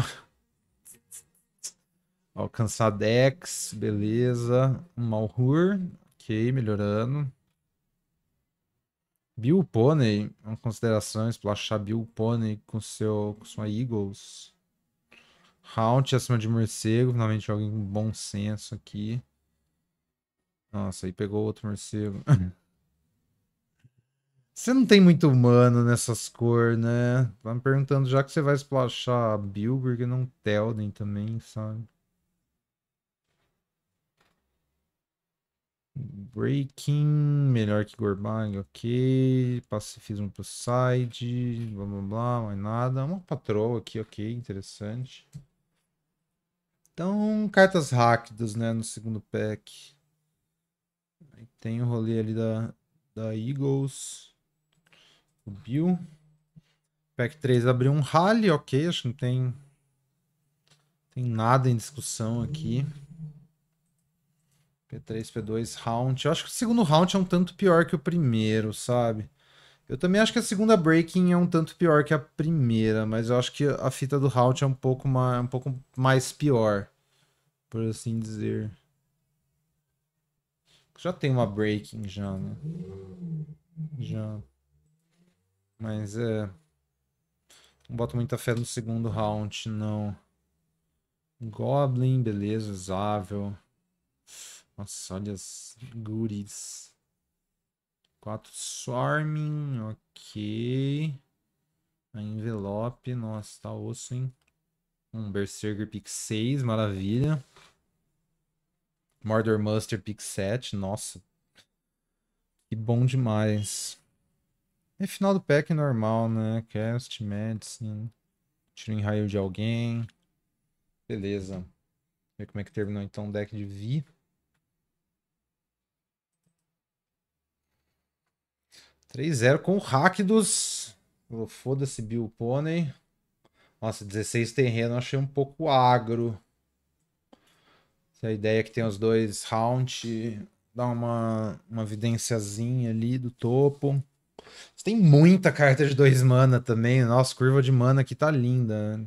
Alcançar Dex, beleza. Malhur, ok, melhorando. Bill Pony, uma consideração, Esplachar Bill Pony com, seu, com sua Eagles. Haunt acima de morcego, finalmente alguém com bom senso aqui. Nossa, aí pegou outro morcego. Você não tem muito humano nessas cores, né? Tá me perguntando já que você vai esplachar Bill e não Telden também, sabe? Breaking, melhor que Gorbang, ok. Pacifismo pro side, blá blá blá, mais nada. Uma patroa aqui, ok, interessante. Então, cartas rápidas, né, no segundo pack. Aí tem o rolê ali da, da Eagles, o Bill. Pack 3 abriu um rally, ok, acho que não tem, tem nada em discussão aqui. P3, P2, round. Eu acho que o segundo round é um tanto pior que o primeiro, sabe? Eu também acho que a segunda breaking é um tanto pior que a primeira, mas eu acho que a fita do round é um pouco mais, é um pouco mais pior, por assim dizer. Já tem uma breaking já, né? Já. Mas é. Não boto muita fé no segundo round, não. Goblin, beleza, usável. Nossa, olha as goodies. 4 Swarming, ok. A envelope, nossa, tá osso, hein? Um Berserker pick 6, maravilha. Mordor Master pick 7, nossa. Que bom demais. É final do pack normal, né? Cast, Medicine. Tiro em raio de alguém. Beleza. Ver como é que terminou então o deck de Vi. 3-0 com o hack dos. Foda-se, Bill Pony. Nossa, 16 terreno eu achei um pouco agro. É a ideia é que tem os dois round, dá uma, uma evidenciazinha ali do topo. Você tem muita carta de dois mana também. Nossa, curva de mana aqui tá linda. Né?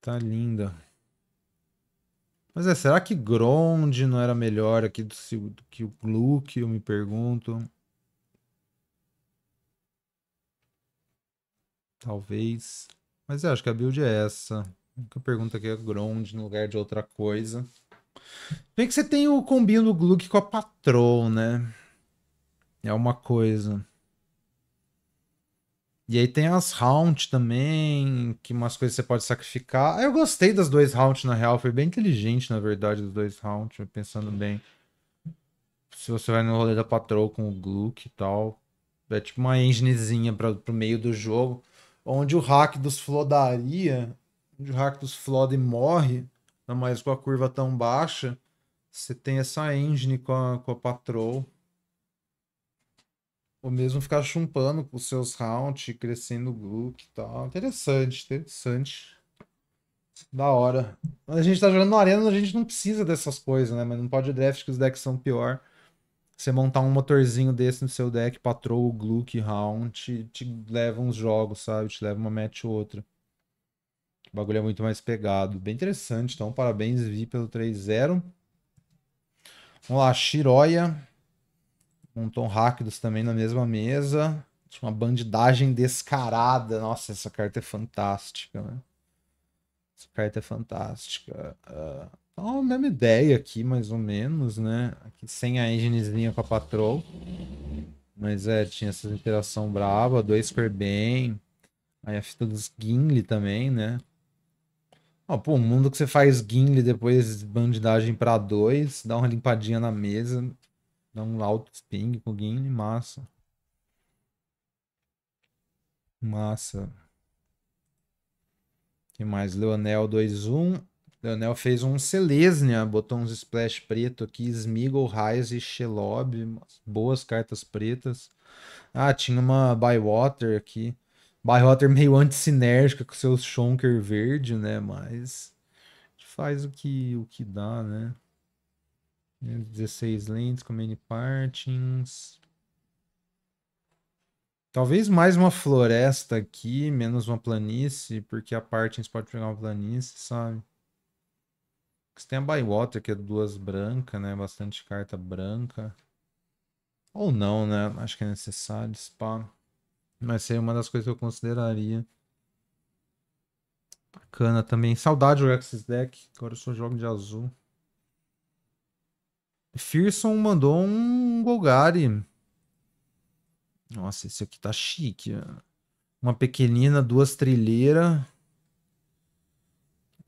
Tá linda. Mas é, será que Grond não era melhor aqui do, do que o Gluck? Eu me pergunto. Talvez. Mas eu acho que a build é essa. A única pergunta aqui é ground no lugar de outra coisa. Bem que você tem o combino do Gluck com a Patrol, né? É uma coisa. E aí tem as Haunt também, que umas coisas você pode sacrificar. Ah, eu gostei das duas Haunt, na real. Foi bem inteligente, na verdade, dos dois Haunt, pensando bem. Se você vai no rolê da Patrol com o Gluck e tal. É tipo uma enginezinha pro meio do jogo onde o hack dos flodaria, onde o hack dos flood morre, ainda mais com a curva tão baixa, você tem essa engine com a, com a patrol. Ou mesmo ficar chumpando com os seus round, crescendo o look e tal. Interessante, interessante. Da hora. Quando a gente tá jogando na arena, a gente não precisa dessas coisas, né? Mas não pode draft que os decks são pior você montar um motorzinho desse no seu deck, Patrol, Gluck, Round, te, te leva uns jogos, sabe? Te leva uma match ou outra. O bagulho é muito mais pegado. Bem interessante, então parabéns, Vi, pelo 3-0. Vamos lá, Shiroya. Montou um Rakdos também na mesma mesa. Uma bandidagem descarada. Nossa, essa carta é fantástica, né? Essa carta é fantástica. Uh... Então, a mesma ideia aqui, mais ou menos, né? Aqui sem a enginezinha com a patrol. Mas é, tinha essa interação brava, dois super bem. Aí a fita dos Gimli também, né? Ó, pô, o mundo que você faz Gimli depois bandidagem para dois, dá uma limpadinha na mesa, dá um alto ping com o Gimli, massa. Massa. que mais? Leonel 2-1. Leonel fez um Selesnia, botou uns splash preto aqui, Smiggle, Rise e Shelob, boas cartas pretas. Ah, tinha uma Bywater aqui. Bywater meio antissinérgica com seus Shonker verde, né? Mas faz o que, o que dá, né? 16 né, lentes com many partings. Talvez mais uma floresta aqui, menos uma planície, porque a partings pode pegar uma planície, sabe? Você tem a Bywater, que é duas brancas, né? Bastante carta branca. Ou não, né? Acho que é necessário, spa. Mas seria é uma das coisas que eu consideraria. Bacana também. Saudade do Rex's Deck Agora eu só jogo de azul. Fearson mandou um Golgari. Nossa, esse aqui tá chique. Uma pequenina, duas trilheiras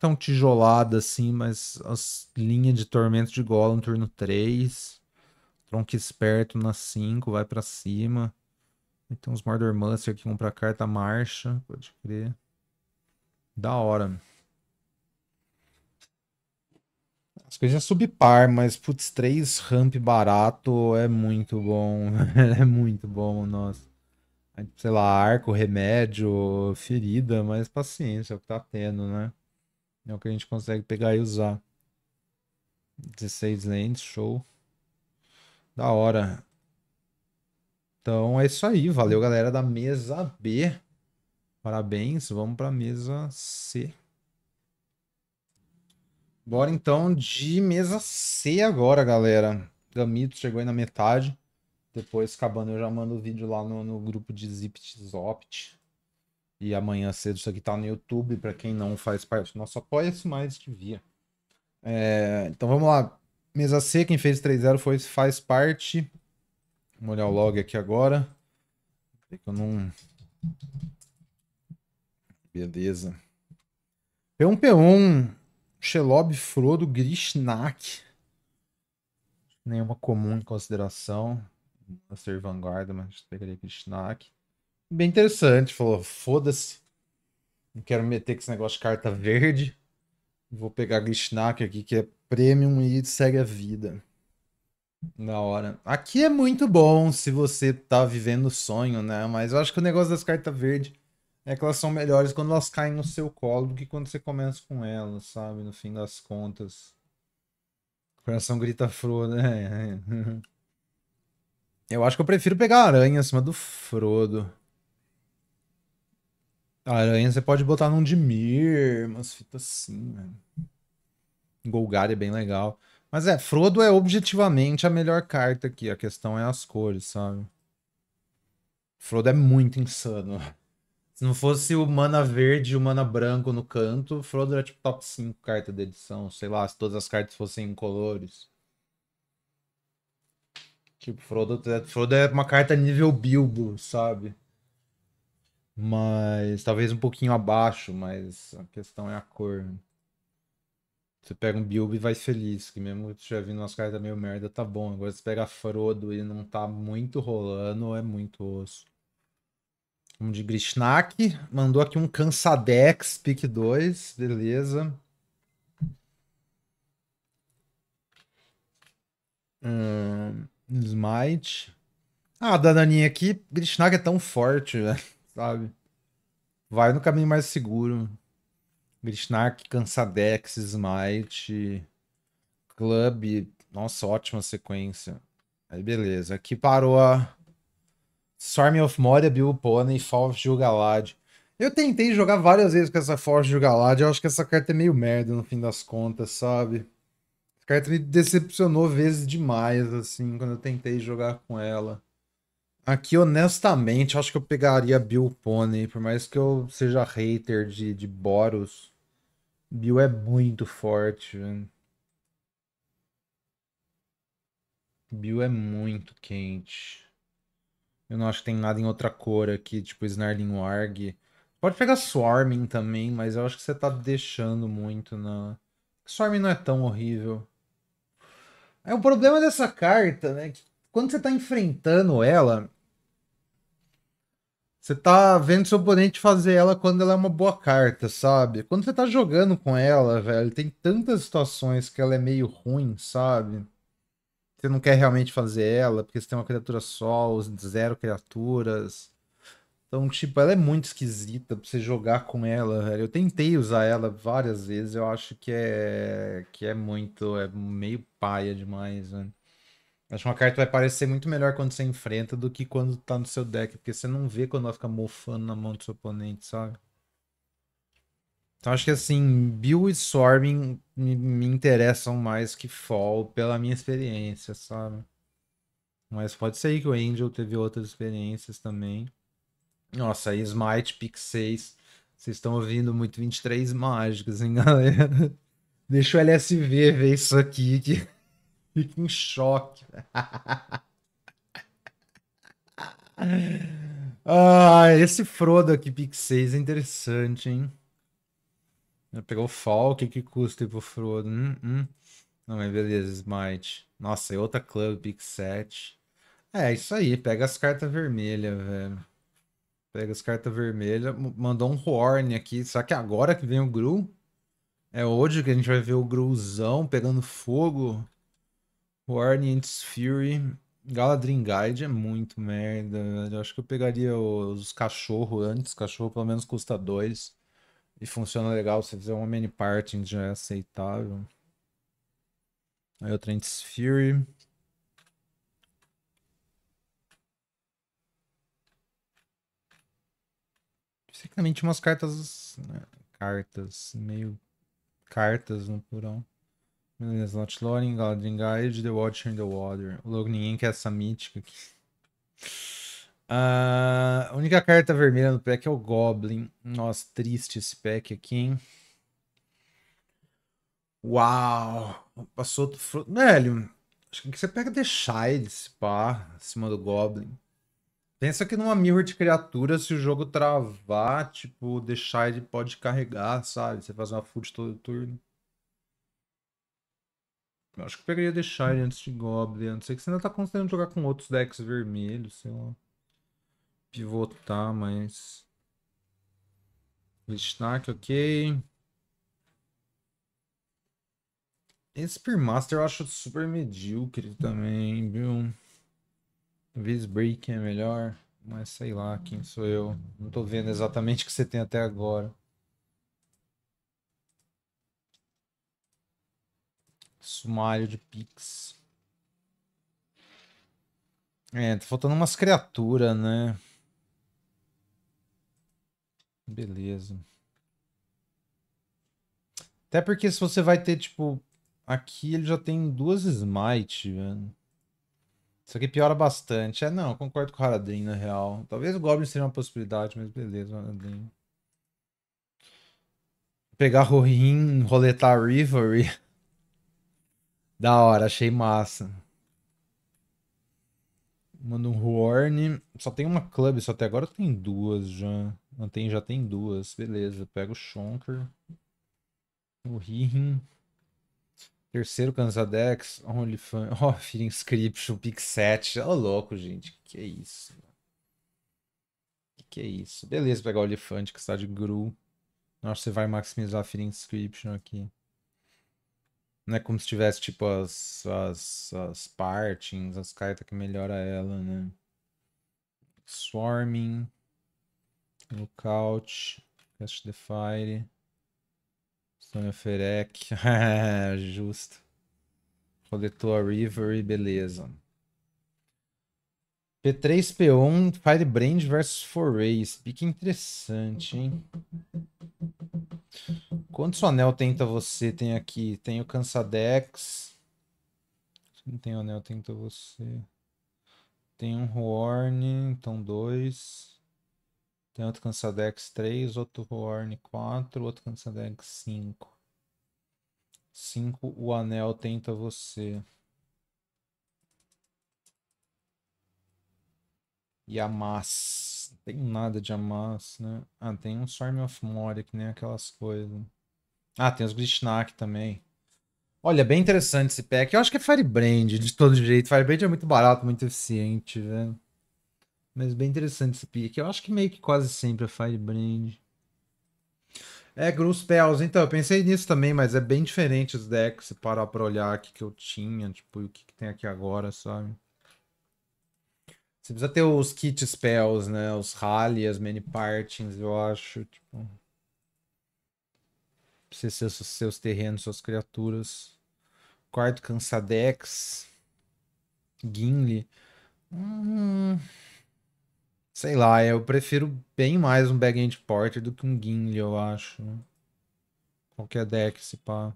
tão tijolada assim, mas as linhas de tormento de Gola no turno 3. Tronco esperto na 5, vai para cima. E tem uns Mordor Master que vão pra carta marcha, pode crer. Da hora. As coisas é subpar, mas putz, 3 ramp barato é muito bom. é muito bom, nossa. Sei lá, arco, remédio, ferida, mas paciência, é o que tá tendo, né? É o que a gente consegue pegar e usar. 16 lentes, show. Da hora. Então é isso aí. Valeu, galera da mesa B. Parabéns. Vamos para mesa C. Bora então de mesa C agora, galera. Gamito chegou aí na metade. Depois, acabando, eu já mando o vídeo lá no, no grupo de Zipt Zopt. E amanhã cedo isso aqui tá no YouTube, para quem não faz parte do nosso apoia-se mais que via. É, então vamos lá. Mesa C, quem fez 3-0 foi faz parte. Vamos olhar o log aqui agora. É eu não. Beleza. P1 P1. Shelob, Frodo, Grishnak. Nenhuma comum em consideração. Não ser vanguarda, mas pegaria Grishnak bem interessante. Falou: foda-se, não quero meter com esse negócio de carta verde. Vou pegar Grishnak aqui, que é premium e segue a vida. Na hora. Aqui é muito bom se você tá vivendo o sonho, né? Mas eu acho que o negócio das cartas verdes é que elas são melhores quando elas caem no seu colo do que quando você começa com elas, sabe? No fim das contas. O coração grita Frodo, né? Eu acho que eu prefiro pegar a aranha acima do Frodo. A aranha você pode botar num Dimir, umas fitas assim, velho. Né? Golgari é bem legal. Mas é, Frodo é objetivamente a melhor carta aqui. A questão é as cores, sabe? Frodo é muito insano. Se não fosse o mana verde e o mana branco no canto, Frodo era tipo top 5 carta da edição. Sei lá, se todas as cartas fossem em colores. Tipo, Frodo, é, Frodo é uma carta nível Bilbo, sabe? Mas talvez um pouquinho abaixo, mas a questão é a cor. Você pega um Bilbo e vai feliz, que mesmo que estiver vindo umas cartas meio merda, tá bom. Agora você pega Frodo e não tá muito rolando, é muito osso. Vamos de Grishnak. Mandou aqui um Cansadex, pick 2, beleza. Hum, Smite. Ah, a Daninha aqui, Grishnak é tão forte, velho sabe? Vai no caminho mais seguro. Grishnak, Kansadex, Smite, Club. Nossa, ótima sequência. Aí beleza. Aqui parou a Swarm of Moria, Bill Pony, Fall of Eu tentei jogar várias vezes com essa Force of Eu acho que essa carta é meio merda no fim das contas, sabe? Essa carta me decepcionou vezes demais, assim, quando eu tentei jogar com ela. Aqui, honestamente, acho que eu pegaria Bill Pony, por mais que eu seja hater de, de Boros. Bill é muito forte, Bill é muito quente. Eu não acho que tem nada em outra cor aqui, tipo Snarling Warg. Pode pegar Swarming também, mas eu acho que você tá deixando muito na... Swarming não é tão horrível. É o problema dessa carta, né? quando você tá enfrentando ela, você tá vendo seu oponente fazer ela quando ela é uma boa carta, sabe? Quando você tá jogando com ela, velho, tem tantas situações que ela é meio ruim, sabe? Você não quer realmente fazer ela, porque você tem uma criatura só, zero criaturas. Então, tipo, ela é muito esquisita pra você jogar com ela, velho. Eu tentei usar ela várias vezes, eu acho que é que é muito, é meio paia demais, velho. Acho que uma carta vai parecer muito melhor quando você enfrenta do que quando tá no seu deck, porque você não vê quando ela fica mofando na mão do seu oponente, sabe? Então acho que assim, Bill e Swarming me, me interessam mais que Fall pela minha experiência, sabe? Mas pode ser que o Angel teve outras experiências também. Nossa, aí Smite, Pick 6. Vocês estão ouvindo muito 23 mágicas, hein, galera? Deixa o LSV ver isso aqui que fica em choque. ah, esse Frodo aqui, Pick 6, é interessante, hein? Pegou pegar o Falk, que custa ir pro Frodo. Hum, hum. Não, mas beleza, Smite. Nossa, e é outra club, Pick 7. É, isso aí, pega as cartas vermelhas, velho. Pega as cartas vermelhas. Mandou um Horn aqui. Será que é agora que vem o Gru? É hoje que a gente vai ver o Gruzão pegando fogo? Warning Fury. Galadrim Guide é muito merda. Eu acho que eu pegaria os cachorros antes. Cachorro pelo menos custa dois. E funciona legal. Se fizer uma mini parting já é aceitável. Aí o Trent Fury. Tecnicamente umas cartas. Né? Cartas. Meio. Cartas no purão. Beleza, Lot Loading, Loading Guide, The Watcher in the Water. Logo, ninguém quer essa mítica aqui. Uh, a única carta vermelha no pack é o Goblin. Nossa, triste esse pack aqui, hein? Uau! Passou outro fruto. Velho, acho que você pega The Shides, pá, cima do Goblin. Pensa que numa mirror de criatura, se o jogo travar, tipo, The Shide pode carregar, sabe? Você faz uma food todo turno. Eu acho que pegaria The Shire antes de Goblin, não sei que você ainda tá conseguindo jogar com outros decks vermelhos, sei lá. Pivotar, mas... Lichnack, ok. Esse master eu acho super medíocre também, viu? Viz Break é melhor, mas sei lá quem sou eu. Não tô vendo exatamente o que você tem até agora. Sumário de Pix. É, tá faltando umas criaturas, né? Beleza. Até porque se você vai ter, tipo... Aqui ele já tem duas Smite, Isso aqui piora bastante. É, não, concordo com o Haradrim, na real. Talvez o Goblin seja uma possibilidade, mas beleza, Haradrim. Pegar Rohin, roletar Rivalry... Da hora, achei massa. Manda um Horn. Só tem uma club, só até agora tem duas já. Não tem, já tem duas. Beleza, pega o Shonker. O Hirin. Terceiro cansadex OnlyFans. Ó, oh, Fear Inscription, Pick 7. Ó, oh, louco, gente. Que é isso? Que, que é isso? Beleza, pegar o Elefante que está de Gru. Nossa, você vai maximizar a Fear Inscription aqui. Não é como se tivesse, tipo, as, as, as partings, as cartas que melhora ela, né? Swarming. Lookout. Cast the Fire. Stone of Justo. Coletou a Rivery, beleza. P3, P1, Firebrand versus Foray. Pique interessante, hein? Quantos anel tenta você? Tem aqui, tem o Cansadex. Não tem o anel tenta você. Tem um Horn, então dois. Tem outro Cansadex 3, outro Horn 4, outro Cansadex 5. 5, o anel tenta você. E a massa. Tem nada de Amas, né? Ah, tem um Swarm of Moria, que nem aquelas coisas. Ah, tem os Grishnak também. Olha, bem interessante esse pack. Eu acho que é Firebrand, de todo jeito. Firebrand é muito barato, muito eficiente, velho. Mas bem interessante esse pick. Eu acho que meio que quase sempre é Firebrand. É, Gruspels. Então, eu pensei nisso também, mas é bem diferente os decks, se parar pra olhar aqui que eu tinha, tipo, e o que, que tem aqui agora, sabe? Você precisa ter os kit spells, né? Os rally, as many partings, eu acho. Tipo... Precisa ser seus, seus terrenos, suas criaturas. Quarto, Cansadex. Gimli. Hum... Sei lá, eu prefiro bem mais um End Porter do que um Gimli, eu acho. Né? Qualquer deck, se pá.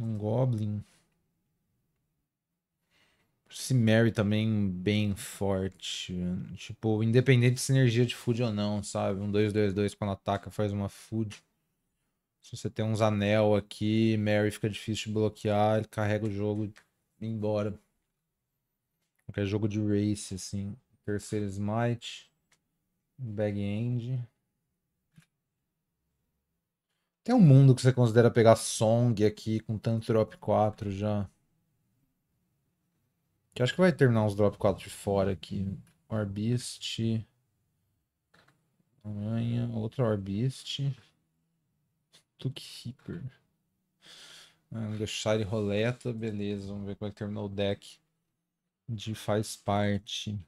Um Goblin se Mary também bem forte. Tipo, independente de sinergia de food ou não, sabe? Um 2-2-2 quando ataca faz uma food. Se você tem uns anel aqui, Mary fica difícil de bloquear, ele carrega o jogo e embora. Qualquer jogo de race, assim. Terceiro smite. Back-end. Tem um mundo que você considera pegar Song aqui com tanto drop 4 já. Que acho que vai terminar uns drop 4 de fora aqui. Orbeast. Aranha. Outra Orbeast. Tuque Reaper. Deixar ah, ele roleta. Beleza. Vamos ver como é que terminou o deck. De faz parte.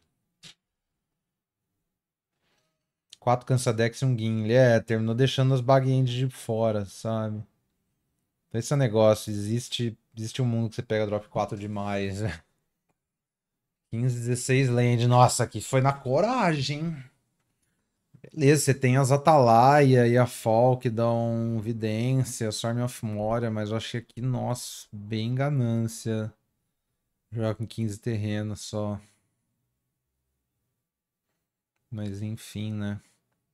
4 Cansadex e um Gimli. É, terminou deixando as baguendes de fora, sabe? Então esse é o negócio. Existe, existe um mundo que você pega drop 4 demais, né? 15, 16 land. Nossa, aqui foi na coragem. Beleza, você tem as Atalaia e a Fall que dão vidência, Storm of Moria, mas eu achei que aqui, nossa, bem ganância. Jogar com 15 terrenos só. Mas enfim, né?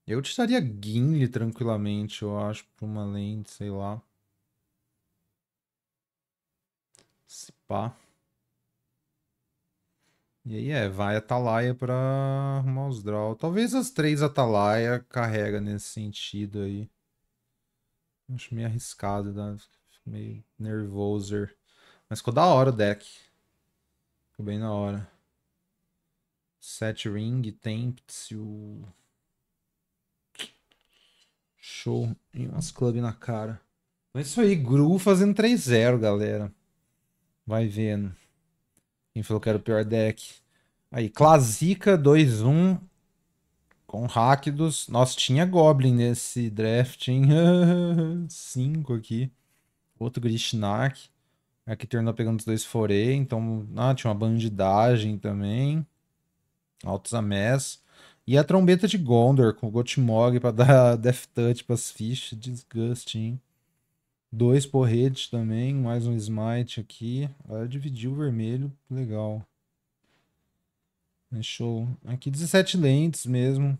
Eu te daria Gimli tranquilamente, eu acho, pra uma lente, sei lá. Se pá. E aí é, vai Atalaia pra arrumar os draw. Talvez as três Atalaia carrega nesse sentido aí. Acho meio arriscado, né? Fico meio nervoso. Mas ficou da hora o deck. Ficou bem na hora. Set Ring, Temptio. Show. E umas club na cara. Mas então é isso aí, Gru fazendo 3-0, galera. Vai vendo. Quem falou que era o pior deck? Aí, Clasica 2-1 com Rakdos. Nossa, tinha Goblin nesse draft, hein? cinco aqui. Outro Grishnak. Aqui é terminou pegando os dois Forei, então... Ah, tinha uma bandidagem também. Altos Amés. E a trombeta de Gondor com o Gotmog pra dar Death Touch pras fichas. Disgusting. Dois porretes também, mais um smite aqui. Agora dividiu o vermelho, legal. Show. Aqui 17 lentes mesmo.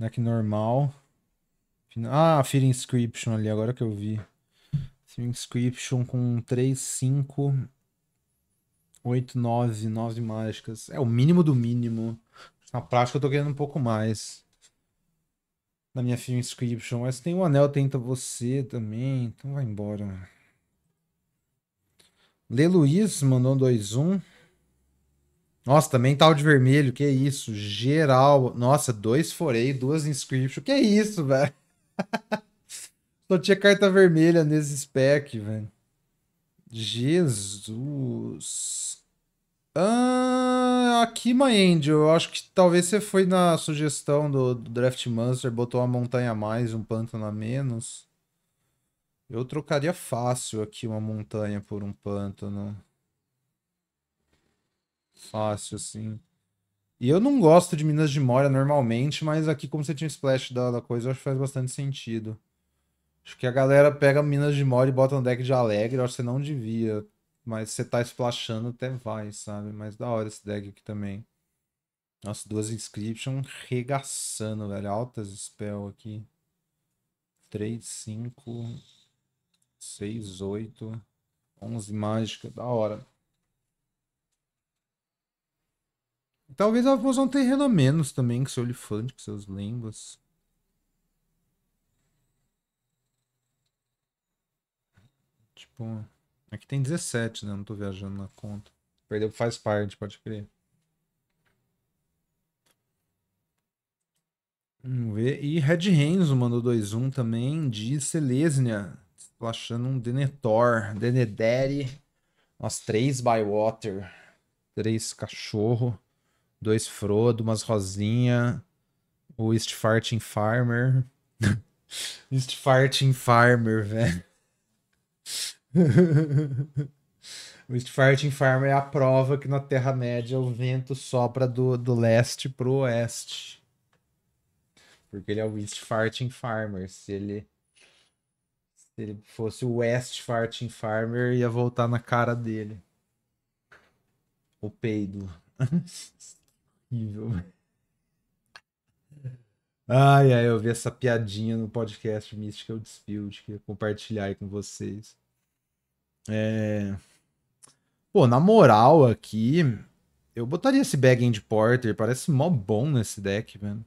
Aqui né, normal. Ah, Fear Inscription ali, agora que eu vi. Fear Inscription com 3, 5, 8, 9, 9 mágicas. É o mínimo do mínimo. Na prática eu tô querendo um pouco mais na minha film inscription, mas tem um anel, tenta você também. Então vai embora. Lê Luiz mandou 2-1. Um. Nossa, também tal tá de vermelho. Que isso? Geral. Nossa, dois forei, duas inscription. Que isso, velho? Só tinha carta vermelha nesse spec, velho. Jesus. Ah, aqui, My Angel, eu acho que talvez você foi na sugestão do, do Draft Monster, botou uma montanha a mais, um pântano a menos. Eu trocaria fácil aqui uma montanha por um pântano. Fácil, assim. E eu não gosto de Minas de Mora normalmente, mas aqui, como você tinha splash da, da coisa, eu acho que faz bastante sentido. Acho que a galera pega Minas de Mora e bota no deck de Alegre, eu acho que você não devia. Mas você tá splashando até vai, sabe? Mas da hora esse deck aqui também. Nossa, duas inscription regaçando, velho. Altas spell aqui. 3, 5, 6, 8, 11 mágica. Da hora. Talvez ela fosse um terreno a menos também que seu olifante, com seus lembas. Tipo... Aqui é tem 17, né? Não tô viajando na conta. Perdeu faz parte, pode crer. Vamos ver. E Red Renzo mandou 2-1 também de Selesnia. Flashando um Denetor. Denedere. Nós três Bywater. Três cachorro. Dois Frodo, umas rosinha. O East Farting Farmer. East Farting Farmer, velho. o Farting Farmer é a prova que na Terra-média o vento sopra do, do leste pro oeste. Porque ele é o Farting Farmer. Se ele, se ele fosse o West Farting Farmer, ia voltar na cara dele. O peido. Ai, ai, eu vi essa piadinha no podcast Mystical Dispute, queria compartilhar aí com vocês. É... Pô, na moral aqui, eu botaria esse Backend Porter, parece mó bom nesse deck, velho.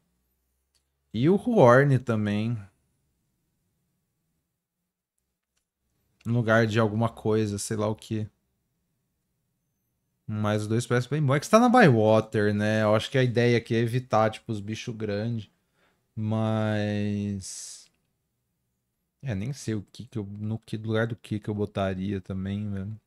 E o Horn também. No lugar de alguma coisa, sei lá o que. Mas os dois parecem bem bons. É que você tá na Bywater, né? Eu acho que a ideia aqui é evitar, tipo, os bichos grandes. Mas... É, nem sei o que, que eu. No que, lugar do que que eu botaria também, velho.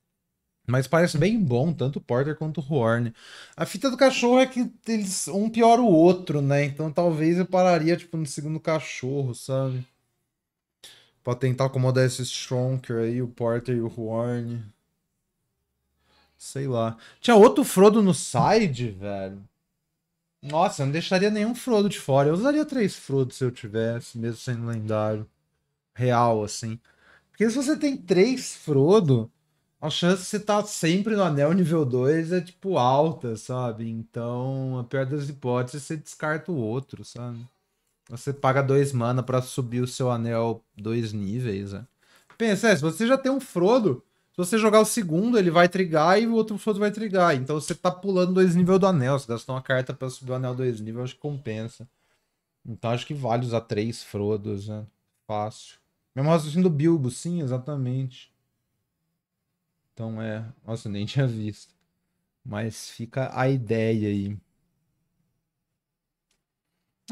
Mas parece bem bom, tanto o Porter quanto o Horn. A fita do cachorro é que eles um piora o outro, né? Então talvez eu pararia, tipo, no segundo cachorro, sabe? Pra tentar acomodar esse Stronker aí, o Porter e o Horn. Sei lá. Tinha outro Frodo no side, velho. Nossa, eu não deixaria nenhum Frodo de fora. Eu usaria três Frodo se eu tivesse, mesmo sendo lendário real, assim. Porque se você tem três Frodo, a chance de você estar tá sempre no anel nível 2 é, tipo, alta, sabe? Então, a pior das hipóteses, você descarta o outro, sabe? Você paga dois mana para subir o seu anel dois níveis, né? Pensa, é, se você já tem um Frodo, se você jogar o segundo, ele vai trigar e o outro Frodo vai trigar. Então você tá pulando dois níveis do anel. Você gastou uma carta para subir o anel dois níveis, acho que compensa. Então acho que vale usar três Frodos, né? Fácil. Mesmo raciocínio do Bilbo, sim, exatamente. Então é. Nossa, nem tinha visto. Mas fica a ideia aí.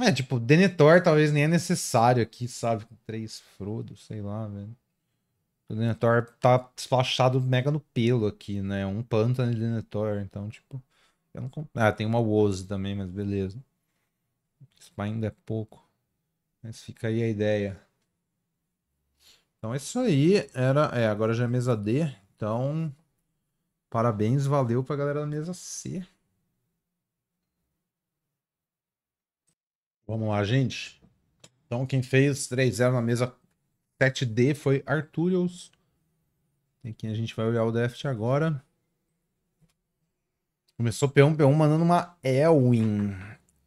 É, tipo, Denethor talvez nem é necessário aqui, sabe? Com três Frodo, sei lá, velho. O Denethor tá despachado mega no pelo aqui, né? Um pântano de Denethor, então, tipo. Eu não... Ah, tem uma Woz também, mas beleza. Isso ainda é pouco. Mas fica aí a ideia. Então é isso aí era. É, agora já é mesa D. Então, parabéns, valeu pra galera da mesa C. Vamos lá, gente. Então, quem fez 3-0 na mesa 7D foi Arturios. E aqui a gente vai olhar o draft agora. Começou P1, P1 mandando uma Elwin.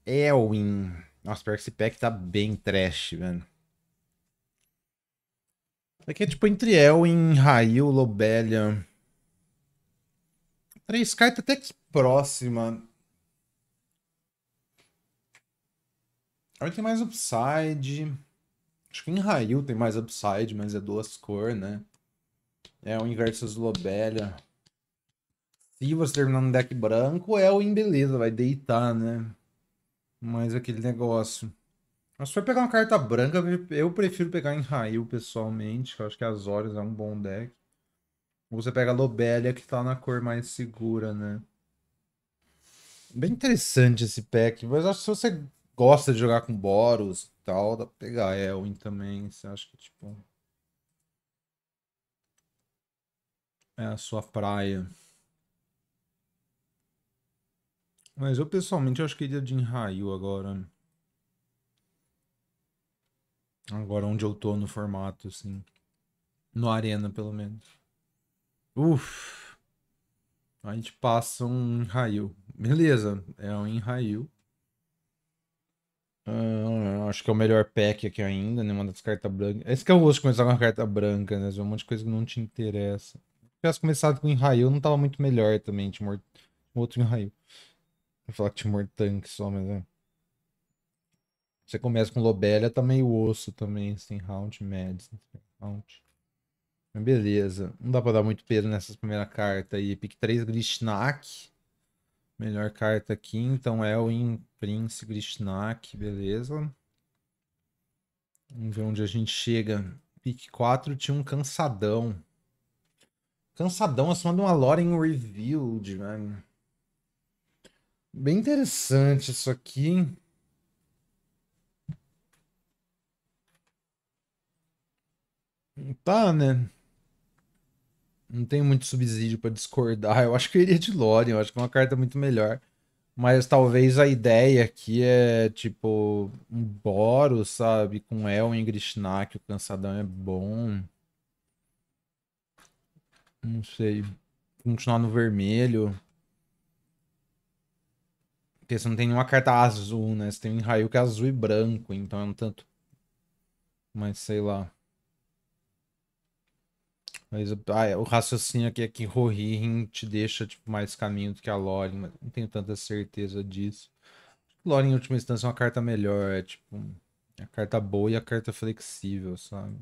Elwin. Nossa, pior que esse pack tá bem trash, velho daqui é, é tipo entre Elwin, Rail, Lobelia. Três cartas tá até que próxima. Agora tem mais upside. Acho que em Rail tem mais upside, mas é duas cor, né? É o versus Lobelia. Se você terminar no deck branco, é o beleza vai deitar, né? Mas é aquele negócio. Mas se for pegar uma carta branca, eu prefiro pegar raio, pessoalmente, eu acho que as horas é um bom deck. você pega Lobelia, que tá na cor mais segura, né? Bem interessante esse pack, mas acho que se você gosta de jogar com Boros e tal, dá pra pegar Elwin também, você acha que, tipo... É a sua praia. Mas eu, pessoalmente, acho que iria de raio agora, Agora onde eu tô no formato, assim. No Arena, pelo menos. Uf. A gente passa um raio. Beleza, é um raio Uh, ah, acho que é o melhor pack aqui ainda, nenhuma né? das cartas brancas. Esse é que é o começar com a carta branca, né? Um monte de coisa que não te interessa. Se tivesse começado com raio não tava muito melhor também. Tinha outro raio Vou falar que tinha Mortank só, mas é. Você começa com Lobelia, tá meio osso também, assim, Haunt, Mads, Haunt. Mas beleza, não dá pra dar muito peso nessas primeiras cartas aí. Pick 3, Grishnak. Melhor carta aqui, então é o Prince Grishnak, beleza. Vamos ver onde a gente chega. Pick 4 tinha um cansadão. Cansadão acima é de uma em Revealed, velho. Bem interessante isso aqui, hein? Tá, né? Não tem muito subsídio para discordar. Eu acho que eu iria de Lore, eu acho que é uma carta muito melhor. Mas talvez a ideia aqui é tipo um Boros, sabe? Com El e Grishnak, o cansadão é bom. Não sei. continuar no vermelho. Porque você não tem nenhuma carta azul, né? Você tem um raio que é azul e branco, então é um tanto. Mas sei lá. Mas ah, é, o raciocínio aqui é que Rohirrim te deixa tipo, mais caminho do que a Lórien, mas não tenho tanta certeza disso. Lórien, em última instância, é uma carta melhor. É tipo é a carta boa e a carta flexível, sabe?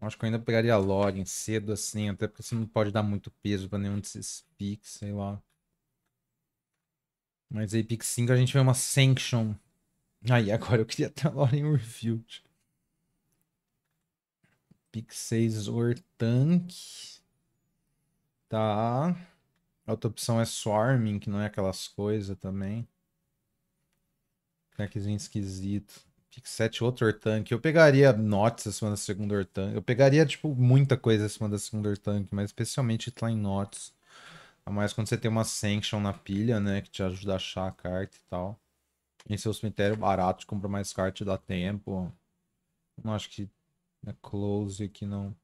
Acho que eu ainda pegaria a Lórien cedo assim, até porque você não pode dar muito peso para nenhum desses picks, sei lá. Mas aí, pick 5, a gente vê uma Sanction. Aí, agora eu queria ter a em refuge Pick 6 tank Tá. A outra opção é Swarming, que não é aquelas coisas também. Tankzinho esquisito. Pick 7, outro tank Eu pegaria Notes acima da segunda tank Eu pegaria, tipo, muita coisa acima da segunda tank mas especialmente lá em Notes. A mais quando você tem uma Sanction na pilha, né? Que te ajuda a achar a carta e tal. Em seu cemitério barato, compra mais carta e dá tempo. Não acho que a né, Close aqui não.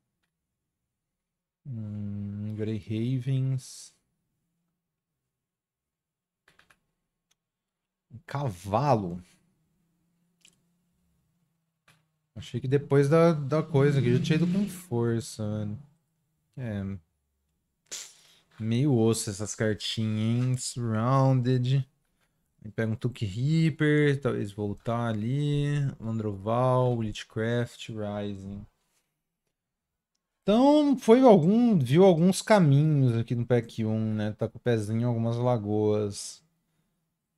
Hum, Grey Ravens. Cavalo. Achei que depois da, da coisa que já tinha ido com força, mano. É. Meio osso essas cartinhas, hein? Surrounded pega um Tuck Reaper, talvez voltar ali. Landroval, Witchcraft, Rising. Então, foi algum, viu alguns caminhos aqui no pack 1, né? Tá com o pezinho em algumas lagoas.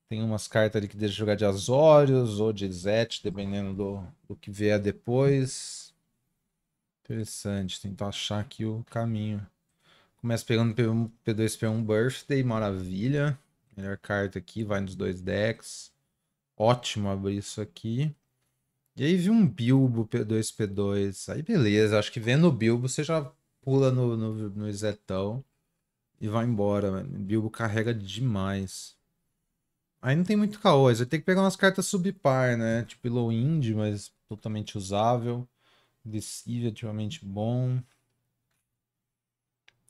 Tem umas cartas ali que deixa jogar de Azorius ou de Zet, dependendo do, do que vier depois. Interessante, tentar achar aqui o caminho. Começa pegando P1, P2, P1 Birthday, maravilha. Melhor carta aqui, vai nos dois decks. Ótimo abrir isso aqui. E aí vi um Bilbo P 2P2. Aí beleza, acho que vendo o Bilbo você já pula no, no, no Zetão e vai embora, mano. Bilbo carrega demais. Aí não tem muito caô, aí tem que pegar umas cartas subpar, né? Tipo Low Indie, mas totalmente usável. Deceive, ativamente bom.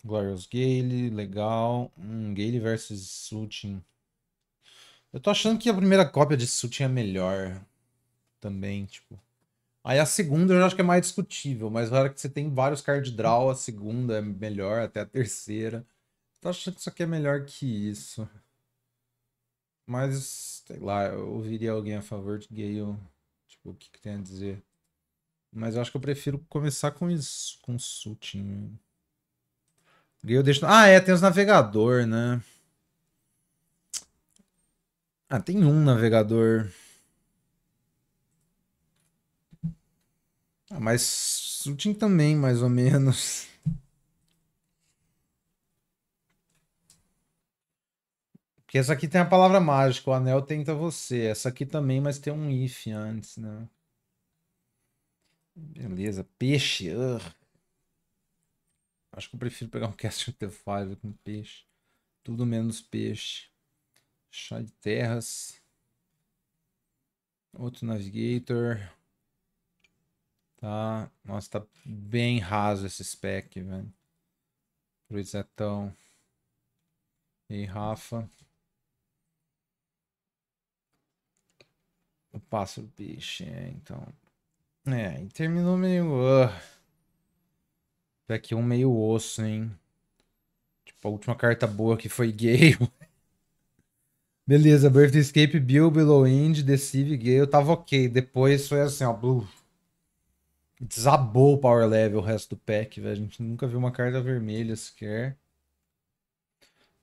Glorious Gale, legal. Hum, Gale versus Sutin. Eu tô achando que a primeira cópia de Sutin é melhor. Também, tipo. Aí a segunda eu acho que é mais discutível, mas na hora que você tem vários card draw, a segunda é melhor, até a terceira. Tô achando que isso aqui é melhor que isso. Mas, sei lá, eu ouviria alguém a favor de Gale. Tipo, o que, que tem a dizer. Mas eu acho que eu prefiro começar com isso, com Sutin. Eu deixo... Ah, é, tem os navegador, né? Ah, tem um navegador. Ah, mas o Tim também, mais ou menos. Porque essa aqui tem a palavra mágica, o anel tenta você. Essa aqui também, mas tem um if antes, né? Beleza, peixe. Urgh. Acho que eu prefiro pegar um Cast of Five com peixe. Tudo menos peixe. Chá de terras. Outro Navigator. Tá. Nossa, tá bem raso esse spec, velho. Cruzetão. E Rafa. O pássaro peixe, é, então. É, e terminou meio. Uh. Isso aqui é um meio osso, hein? Tipo, a última carta boa que foi Gale. Beleza, Birth Escape, Bill, Below End, Deceive, Gale, tava ok. Depois foi assim, ó, blue. Desabou o power level o resto do pack, velho. A gente nunca viu uma carta vermelha sequer.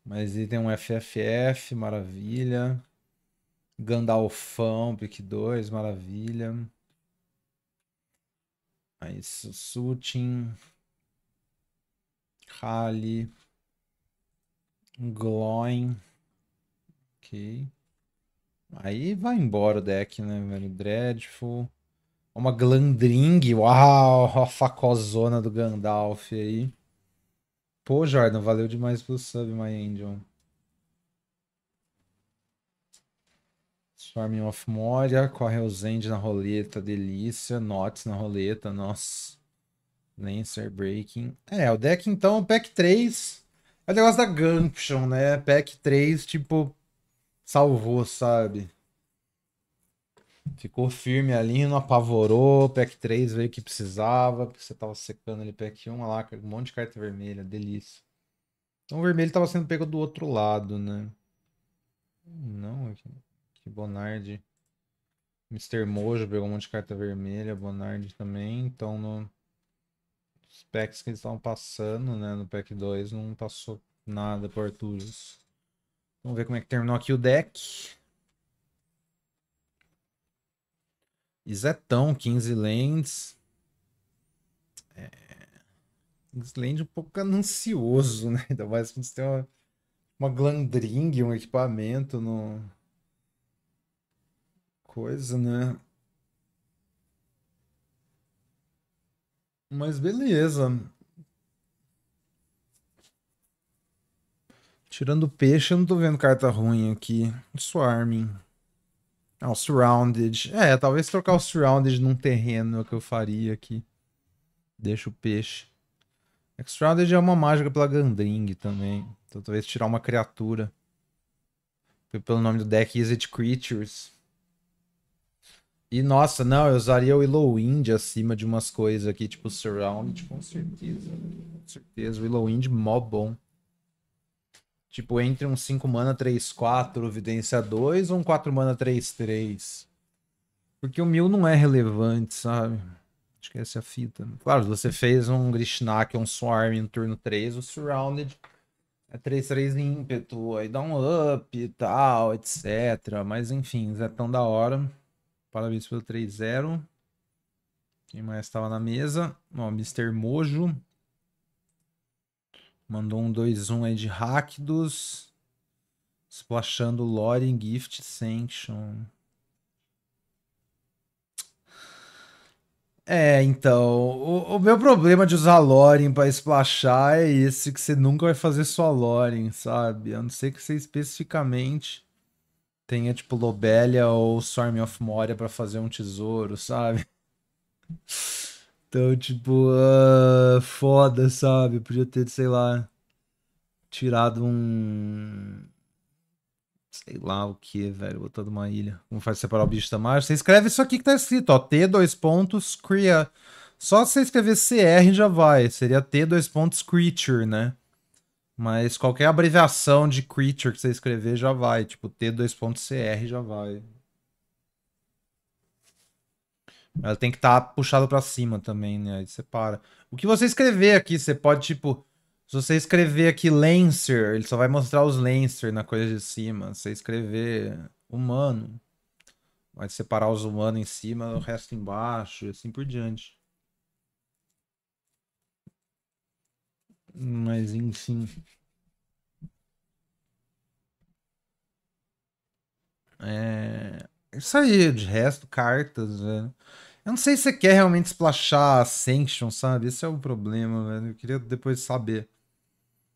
Mas aí tem um FFF, maravilha. Gandalfão, pick 2, maravilha. Aí, Sutin. Rally, Gloin. Ok. Aí vai embora o deck, né, velho? Dreadful. Uma Glandring. Uau! A facozona do Gandalf aí. Pô, Jordan, valeu demais pelo sub, My Angel. Swarming of Moria, corre o Zend na roleta, delícia. Notes na roleta, nossa. Lancer, Breaking. É, o deck então, é pack 3. É o negócio da Gumption, né? Pack 3, tipo, salvou, sabe? Ficou firme ali, não apavorou. Pack 3 veio que precisava, porque você tava secando ali pack 1, olha lá, um monte de carta vermelha, delícia. Então o vermelho tava sendo pego do outro lado, né? Não, que Bonardi. Mr. Mojo pegou um monte de carta vermelha, Bonardi também, então no os packs que eles estavam passando, né? No pack 2 não passou nada por Arturus. Vamos ver como é que terminou aqui o deck. Izetão, 15 lands. É... Land um pouco ganancioso, né? Ainda mais quando você tem uma, uma um equipamento no... Coisa, né? Mas beleza. Tirando peixe, eu não tô vendo carta ruim aqui. Swarming. Ah, o Surrounded. É, talvez trocar o Surrounded num terreno é o que eu faria aqui. Deixa o peixe. É surrounded é uma mágica pela Gandring também. Então talvez tirar uma criatura. Pelo nome do deck, Is It Creatures. E nossa, não, eu usaria o Willowwind acima de umas coisas aqui, tipo Surround, tipo, com certeza. Com certeza, o Willowwind mó bom. Tipo, entre um 5 mana 3-4, Vidência 2 ou um 4 mana 3-3. Porque o mil não é relevante, sabe? Acho que essa é a fita. Claro, se você fez um Grishnak, um Swarm no turno 3, o Surrounded é 3-3 ímpeto, aí dá um up e tal, etc. Mas enfim, é tão da hora. Parabéns pelo 3-0. Quem mais estava na mesa? Ó, Mr. Mojo. Mandou um 2-1 aí de Rakdos. Splashando Lore Gift Sanction. É, então, o, o, meu problema de usar Loren para splashar é esse, que você nunca vai fazer sua Loren, sabe? A não ser que você especificamente tenha, tipo, Lobelia ou Swarm of Moria para fazer um tesouro, sabe? Então, tipo, uh, foda, sabe? Podia ter, sei lá, tirado um. Sei lá o que, velho. Botado uma ilha. Como faz separar o bicho da margem? Você escreve isso aqui que tá escrito, ó. T, dois pontos, cria. Só se você escrever CR já vai. Seria T, dois pontos, creature, né? Mas qualquer abreviação de creature que você escrever já vai. Tipo, T2.cr já vai. Ela tem que estar tá puxada para cima também, né? Aí você para. O que você escrever aqui, você pode, tipo... Se você escrever aqui Lancer, ele só vai mostrar os Lancer na coisa de cima. Se você escrever humano, vai separar os humanos em cima, o resto embaixo, e assim por diante. Mas enfim. É... Isso aí, de resto, cartas, velho. Eu não sei se você quer realmente splashar Sanction, sabe? Esse é o problema, velho. Eu queria depois saber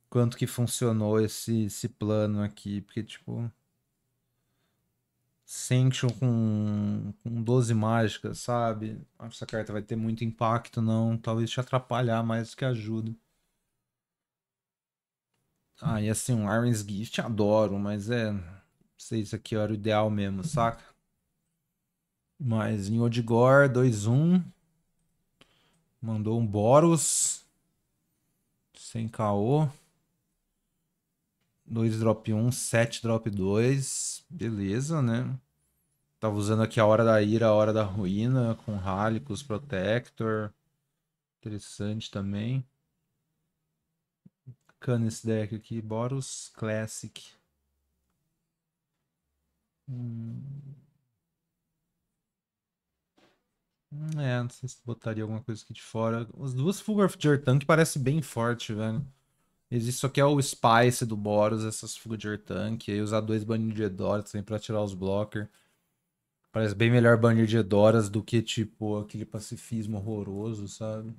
quanto que funcionou esse, esse plano aqui. Porque, tipo. Sanction com, com 12 mágicas, sabe? Essa carta vai ter muito impacto, não. Talvez te atrapalhar mais do que ajuda. Ah, e assim, um Iron's Gift adoro, mas é. Não sei se isso aqui era o ideal mesmo, saca? Mas em Odigor 2-1. Mandou um Boros. Sem KO. 2 drop 1, 7 drop 2. Beleza, né? Tava usando aqui a Hora da Ira, a Hora da Ruína, com Halicos, Protector. Interessante também bacana esse deck aqui. Boros Classic. Hum. hum... É, não sei se botaria alguma coisa aqui de fora. As duas Fulgur of Jertan que parece bem forte, velho. Existe só que é o Spice do Boros, essas Fulgur de Jertan. E aí usar dois banir de Edoras também pra tirar os blocker. Parece bem melhor banir de Edoras do que, tipo, aquele pacifismo horroroso, sabe?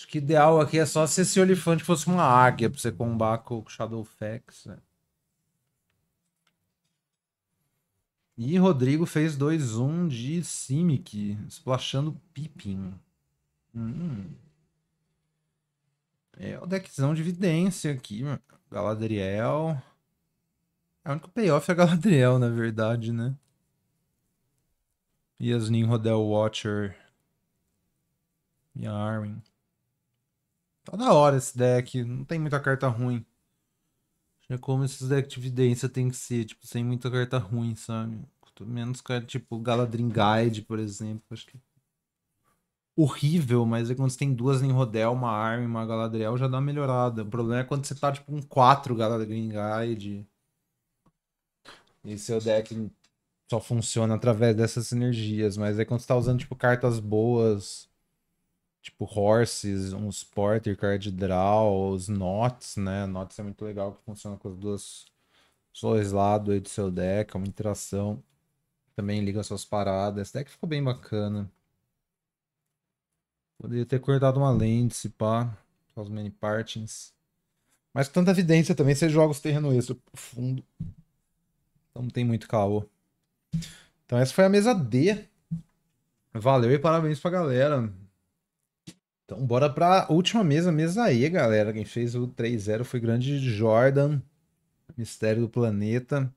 Acho que ideal aqui é só se esse olifante fosse uma águia pra você combater com o Shadowfax, né? E Rodrigo fez 2-1 um de Simic, splashando Pippin. Hum. É o deckzão de evidência aqui, mano. Galadriel. É o único payoff é Galadriel, na verdade, né? Yasmin Rodel Watcher. E a Arwen. Tá da hora esse deck. Não tem muita carta ruim. É como esses decks de evidência tem que ser, tipo, sem muita carta ruim, sabe? Menos carta, tipo, Galadrim Guide, por exemplo. Acho que. Horrível, mas é quando você tem duas em Rodel, uma Arm uma Galadriel, já dá uma melhorada. O problema é quando você tá, tipo, com quatro Galadrim Guide. E seu é deck só funciona através dessas energias, mas é quando você tá usando, tipo, cartas boas tipo horses, uns porter, card draw, os knots, né? Knots é muito legal que funciona com as duas suas lados aí do seu deck, é uma interação. Também liga suas paradas. Esse deck ficou bem bacana. Poderia ter cortado uma lente, se pá. Só many partings. Mas com tanta evidência também, você joga os terrenos extra fundo. Então não tem muito caô. Então essa foi a mesa D. Valeu e parabéns pra galera. Então, bora pra última mesa, mesa aí, galera. Quem fez o 3-0 foi grande Jordan, Mistério do Planeta.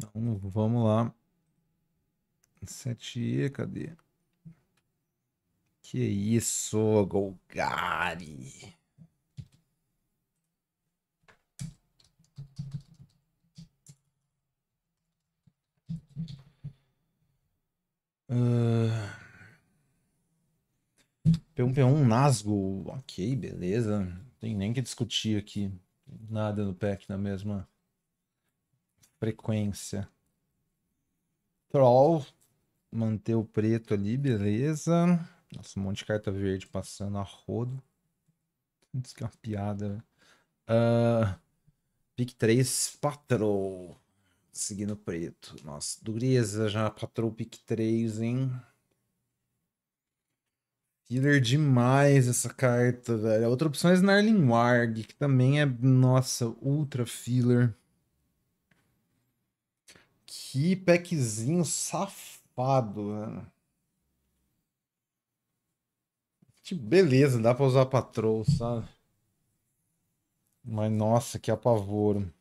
Então, vamos lá. 7E, cadê? Que isso, Golgari! Uh... P1P1 Nasgo. Ok, beleza. Não tem nem que discutir aqui. Nada no pack na mesma frequência. Troll. Manter o preto ali, beleza. Nossa, um monte de carta verde passando a rodo. Isso que é uma piada. Uh, pick 3, patrol. Seguindo preto. Nossa, dureza já. Patrol pick 3, hein? Killer demais essa carta, velho. A outra opção é Snarling Warg, que também é, nossa, ultra filler. Que packzinho safado, mano. Que beleza, dá pra usar pra troll, sabe? Mas nossa, que apavoro.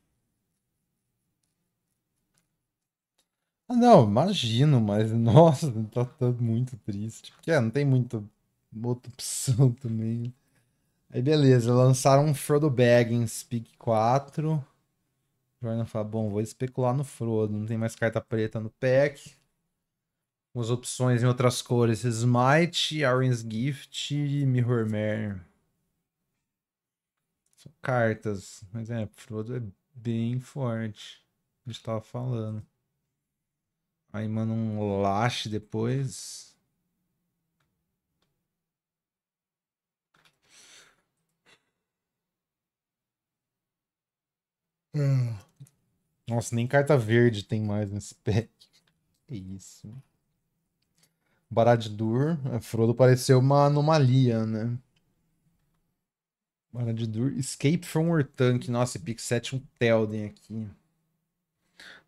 Ah, não, imagino, mas nossa, tá, tá muito triste. Porque é, não tem muito outra opção também. Aí beleza, lançaram um Frodo Baggins, pick 4. Jordan fala, bom, vou especular no Frodo, não tem mais carta preta no pack. Umas opções em outras cores, Smite, Auron's Gift e Mirror Mare. São cartas, mas é, Frodo é bem forte, a gente tava falando. Aí manda um lash depois. Hum. Nossa, nem carta verde tem mais nesse pack. Que isso. Baradur. É, Frodo pareceu uma anomalia, né? Baradur. Escape from Urtank. Nossa, pick 7 um Telden aqui.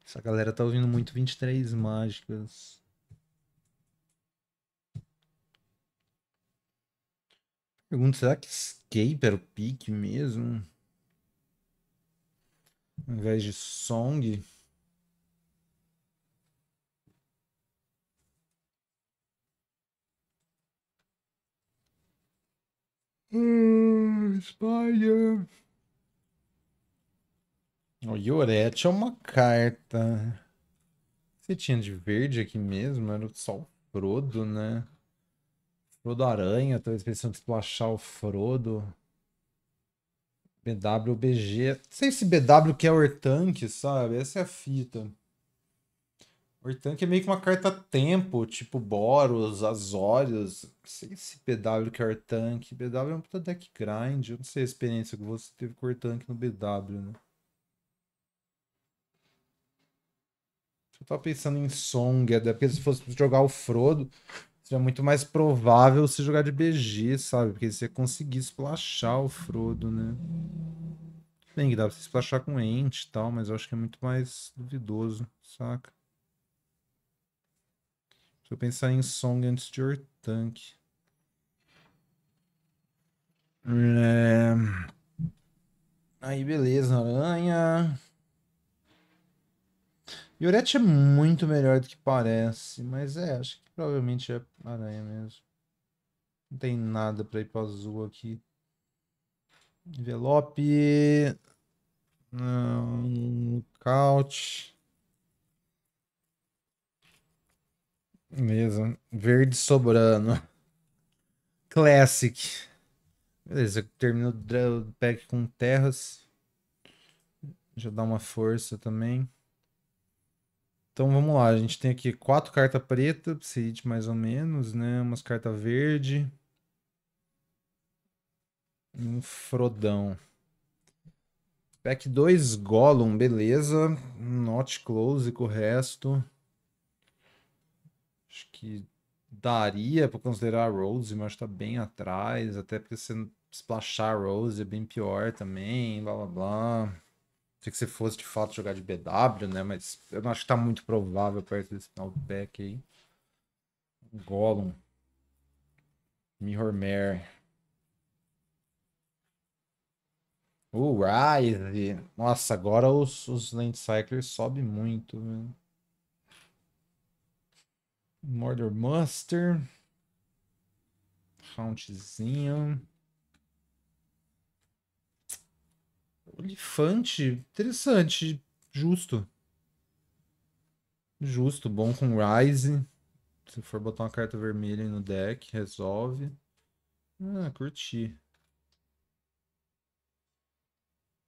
Essa galera tá ouvindo muito 23 mágicas. Pergunto, será que Escape era o pick mesmo? Em vez de song. Uh, hum, Spire. O Iorete é uma carta. Você tinha de verde aqui mesmo? Era só o Frodo, né? Frodo Aranha, talvez pensando em splashar o Frodo. BWBG. Não sei se BW que é Ortank, sabe? Essa é a fita. Ortank é meio que uma carta tempo, tipo Boros, Azorius. Não sei se BW que é Ortank. BW é um puta deck grind. Eu não sei a experiência que você teve com Ortank no BW, né? Eu tava pensando em Song, é porque se fosse jogar o Frodo, é muito mais provável se jogar de BG, sabe? Porque você conseguir splashar o Frodo, né? Bem, que dá pra você splashar com ente e tal, mas eu acho que é muito mais duvidoso, saca? Deixa eu pensar em Song antes de Ortanque. É... Aí, beleza, aranha. Yorete é muito melhor do que parece, mas é, acho que Provavelmente é aranha mesmo. Não tem nada pra ir pro azul aqui. Envelope. Não. Couch. Beleza. Verde sobrando. Classic. Beleza, termino o pack com terras. Já dá uma força também. Então vamos lá, a gente tem aqui quatro cartas pretas, Pseid mais ou menos, né? Umas cartas verde. um Frodão. Pack 2 Gollum, beleza. Not close com o resto. Acho que daria para considerar a Rose, mas tá bem atrás. Até porque se splashar a Rose é bem pior também, blá blá blá sei que se fosse de fato jogar de BW, né? Mas eu não acho que tá muito provável perto desse final do pack aí. Gollum. Mirror Mare. O Rise. Nossa, agora os, os Land Cyclers sobem muito, velho. Murder Muster. Hauntzinho. Elefante, interessante, justo. Justo, bom com Rise. Se for botar uma carta vermelha no deck, resolve. Ah, curti.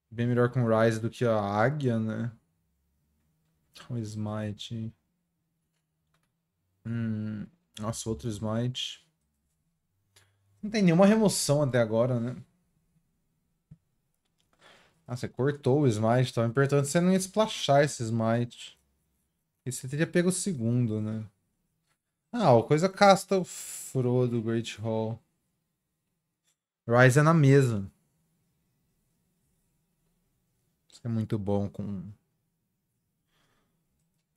Bem melhor com Rise do que a Águia, né? O tá Smite. Hum, nossa, outro Smite. Não tem nenhuma remoção até agora, né? Ah, você cortou o smite, então importante é você não ia splashar esse smite. E você teria pego o segundo, né? Ah, o coisa casta o Frodo Great Hall. Rise é na mesa. Isso é muito bom com.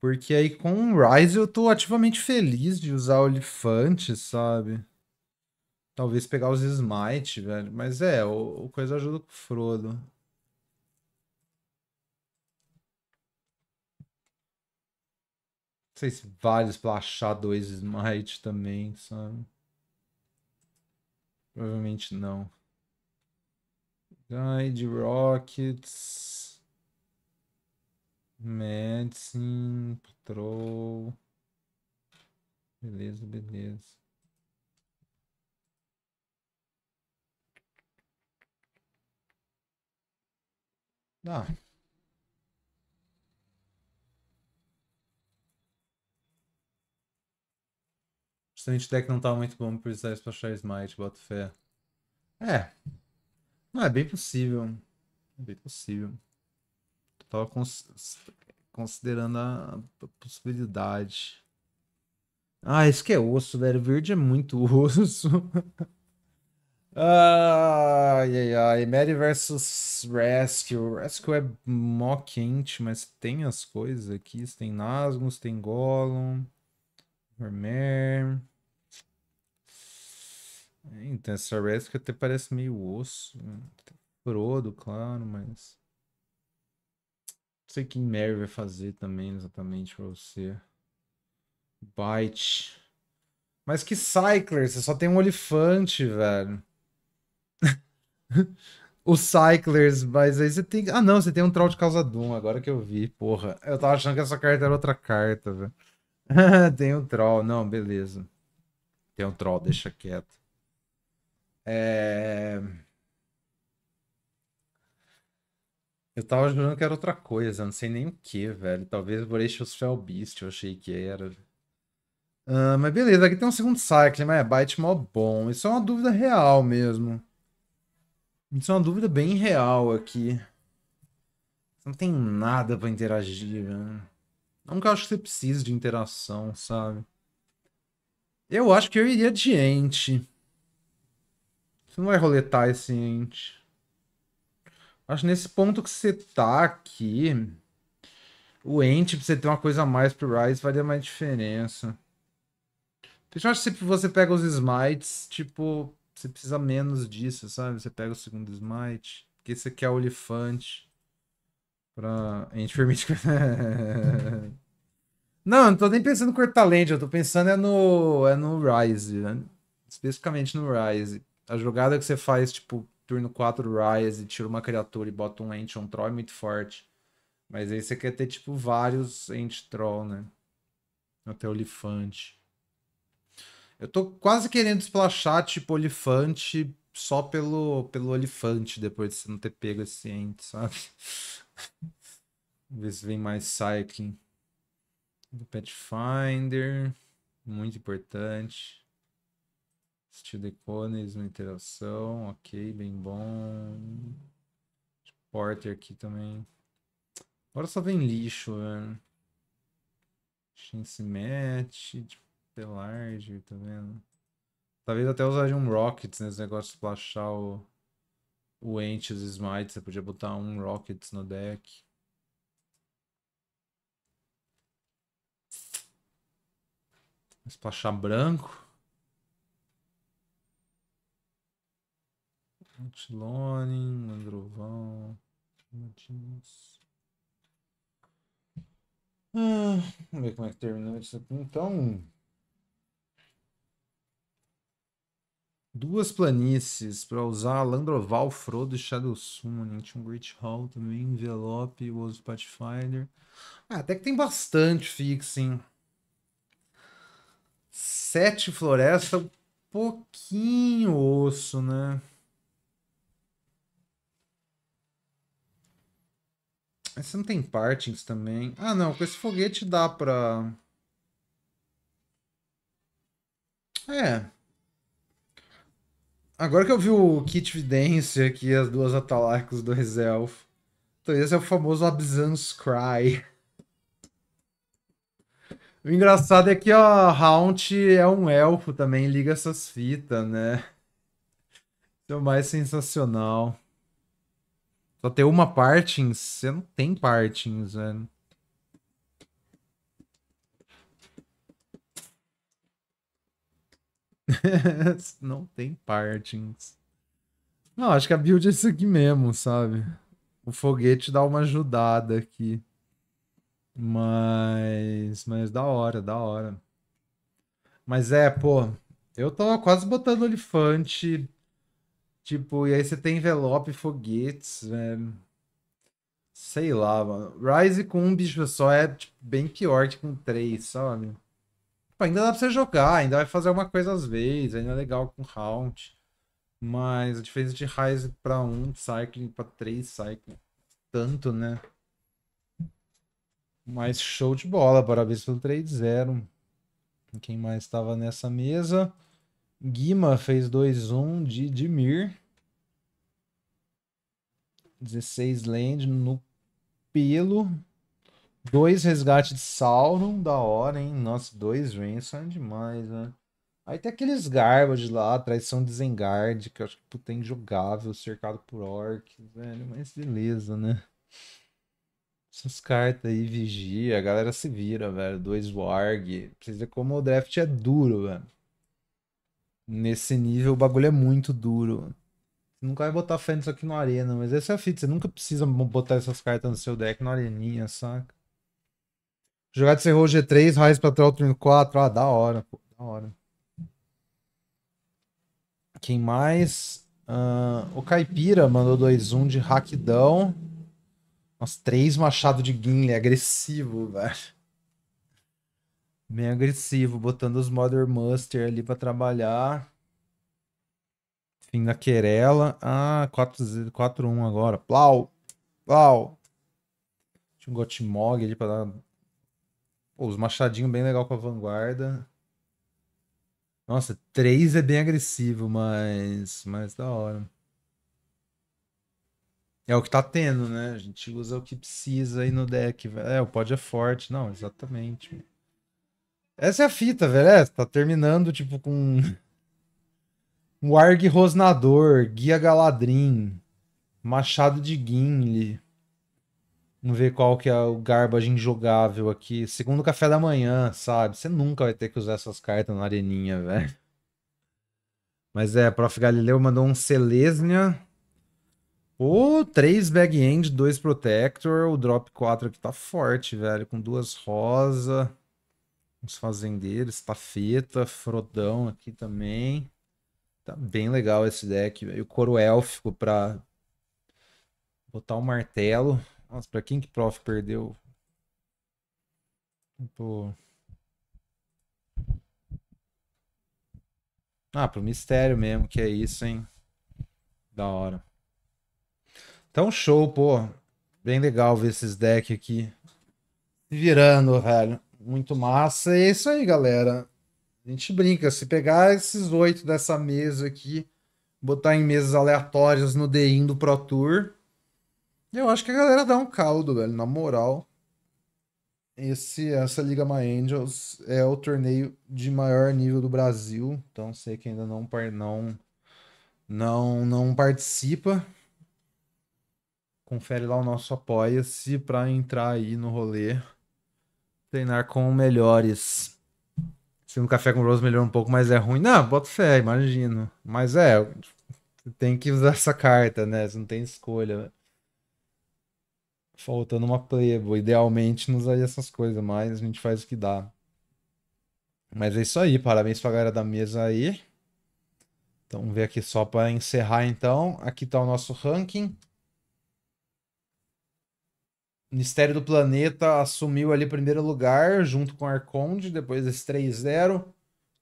Porque aí com o Rise eu tô ativamente feliz de usar o elefante, sabe? Talvez pegar os Smite, velho. Mas é, o, o coisa ajuda com o Frodo. sei se vários pra achar dois Smite também, sabe? Provavelmente não. Guide, Rockets. Medicine, Patrol. Beleza, beleza. Ah. Strange Deck não tá muito bom pro Zé pra Smite, boto fé. É. Não, é bem possível. É bem possível. Tava cons considerando a possibilidade. Ah, isso que é osso, velho. Verde é muito osso. ai, ai, ai. Mary versus Rescue. Rescue é mó quente, mas tem as coisas aqui. Tem Nasmus, tem Gollum. Vermeer. É, então, essa Rescue até parece meio osso. Né? Frodo, claro, mas. Não sei quem Mary vai fazer também exatamente pra você. Bite. Mas que Cycler, você só tem um olifante, velho. Os Cyclers, mas aí você tem. Ah, não, você tem um Troll de Causa Doom, agora que eu vi, porra. Eu tava achando que essa carta era outra carta, velho. tem um Troll, não, beleza. Tem um Troll, deixa quieto. É... Eu tava jurando que era outra coisa, não sei nem o que, velho. Talvez Voracious Fell Beast, eu achei que era. Ah, mas beleza, aqui tem um segundo cycle, mas é Bite mó bom. Isso é uma dúvida real mesmo. Isso é uma dúvida bem real aqui. Não tem nada para interagir, velho. Nunca acho que você precisa de interação, sabe? Eu acho que eu iria ente. Você não vai roletar esse ente. Acho nesse ponto que você tá aqui. O ente, pra você ter uma coisa a mais pro Rise, faria mais diferença. Eu acho que se você pega os smites, tipo, você precisa menos disso, sabe? Você pega o segundo smite. Porque você quer o elefante. Pra. A gente permite. não, eu não tô nem pensando no Cortalente, eu tô pensando é no. é no Rise, né? Especificamente no Rise. A jogada que você faz, tipo, turno 4 Rise e tira uma criatura e bota um Ent um Troll é muito forte. Mas aí você quer ter, tipo, vários ancient Troll, né? Até Olifante. Eu tô quase querendo splashar, tipo, Olifante só pelo, pelo Olifante, depois de você não ter pego esse Ent, sabe? Ver se vem mais Cycling. Pathfinder. Muito importante. Steel Decones, uma interação, ok, bem bom. Porter aqui também. Agora só vem lixo, velho. Chance match, Pelarge, tipo, tá vendo? Talvez até usar de um Rockets nesse negócio de flashar o, o Ent, os Smites. Você podia botar um Rockets no deck. Splashar branco. Antilone, Mandrovão, Matias. Ah, vamos ver como é que terminou isso aqui. Então, duas planícies para usar Landroval, Frodo e Shadow Summoning. Tinha um Great Hall também, Envelope, Wolves Pathfinder. Ah, até que tem bastante fixing. Sete floresta, um pouquinho osso, né? Mas você não tem partings também. Ah, não. Com esse foguete dá pra... É. Agora que eu vi o kit vidência aqui, as duas atalacos do Reself. Então esse é o famoso Abzan's Cry. O engraçado é que a Haunt é um elfo também, liga essas fitas, né? Então é o mais sensacional. Só ter uma partings, você não tem partings, né? velho. não tem partings. Não, acho que a build é isso aqui mesmo, sabe? O foguete dá uma ajudada aqui. Mas. Mas da hora, da hora. Mas é, pô. Eu tô quase botando o Olifante Tipo, e aí você tem envelope, foguetes, velho. Sei lá, mano. Rise com um bicho só é tipo, bem pior que com três, sabe? Tipo, ainda dá pra você jogar, ainda vai fazer alguma coisa às vezes, ainda é legal com round. Mas a diferença de Rise pra um Cycling pra três Cycling, tanto, né? Mas show de bola, parabéns pelo 3-0. Quem mais estava nessa mesa? Guima fez 2-1 de Dimir. 16 land no pelo. Dois resgate de Sauron, da hora, hein? Nossa, dois Rens são demais, né? Aí tem aqueles Garbage lá, traição de Zengard, que eu acho que puta, é injogável, cercado por orc, velho, mas beleza, né? Essas cartas aí, vigia, a galera se vira, velho. Dois Warg. Precisa ver como o draft é duro, velho nesse nível o bagulho é muito duro. Você nunca vai botar fé nisso aqui na arena, mas essa é a fita. Você nunca precisa botar essas cartas no seu deck na areninha, saca? Jogar de Serrou G3, Raiz pra Troll turno 4. Ah, da hora, pô. Da hora. Quem mais? Uh, o Caipira mandou 2-1 um de Raquidão. Nossa, 3 machado de Gimli, agressivo, velho bem agressivo, botando os Mother Muster ali para trabalhar. Fim da querela. Ah, 4-1 agora. Plau! Plau! Tinha um Gotmog ali pra dar. Pô, os machadinhos bem legal com a vanguarda. Nossa, 3 é bem agressivo, mas. Mas da hora. É o que tá tendo, né? A gente usa o que precisa aí no deck. É, o pod é forte. Não, exatamente. Essa é a fita, velho. É, tá terminando, tipo, com. Um Arg Rosnador, Guia Galadrim, Machado de Gimli. Vamos ver qual que é o garbage injogável aqui. Segundo café da manhã, sabe? Você nunca vai ter que usar essas cartas na areninha, velho. Mas é, Prof. Galileu mandou um Selesnia. Ô, oh, 3 back-end, 2 protector. O drop 4 aqui tá forte, velho. Com duas rosa. Uns fazendeiros, tafeta, frodão aqui também. Tá bem legal esse deck. E o coro élfico pra botar um martelo. Nossa, pra quem que prof perdeu? Pô. Ah, pro mistério mesmo, que é isso, hein? Da hora. Então, show, pô. Bem legal ver esses decks aqui. Virando, velho. Muito massa. É isso aí, galera. A gente brinca. Se pegar esses oito dessa mesa aqui, botar em mesas aleatórias no DIN do Pro Tour, eu acho que a galera dá um caldo, velho. Na moral, esse, essa Liga My Angels é o torneio de maior nível do Brasil. Então, sei que ainda não, não, não, não participa confere lá o nosso apoia-se para entrar aí no rolê treinar com melhores. Se um café com Rose melhor um pouco, mas é ruim. Não, bota fé, imagino. Mas é, tem que usar essa carta, né? Você não tem escolha. Faltando uma plebo. Idealmente não usaria essas coisas, mas a gente faz o que dá. Mas é isso aí, parabéns pra galera da mesa aí. Então, vamos ver aqui só para encerrar então. Aqui tá o nosso ranking. Ministério do Planeta assumiu ali primeiro lugar, junto com Arconde, depois desse 3-0.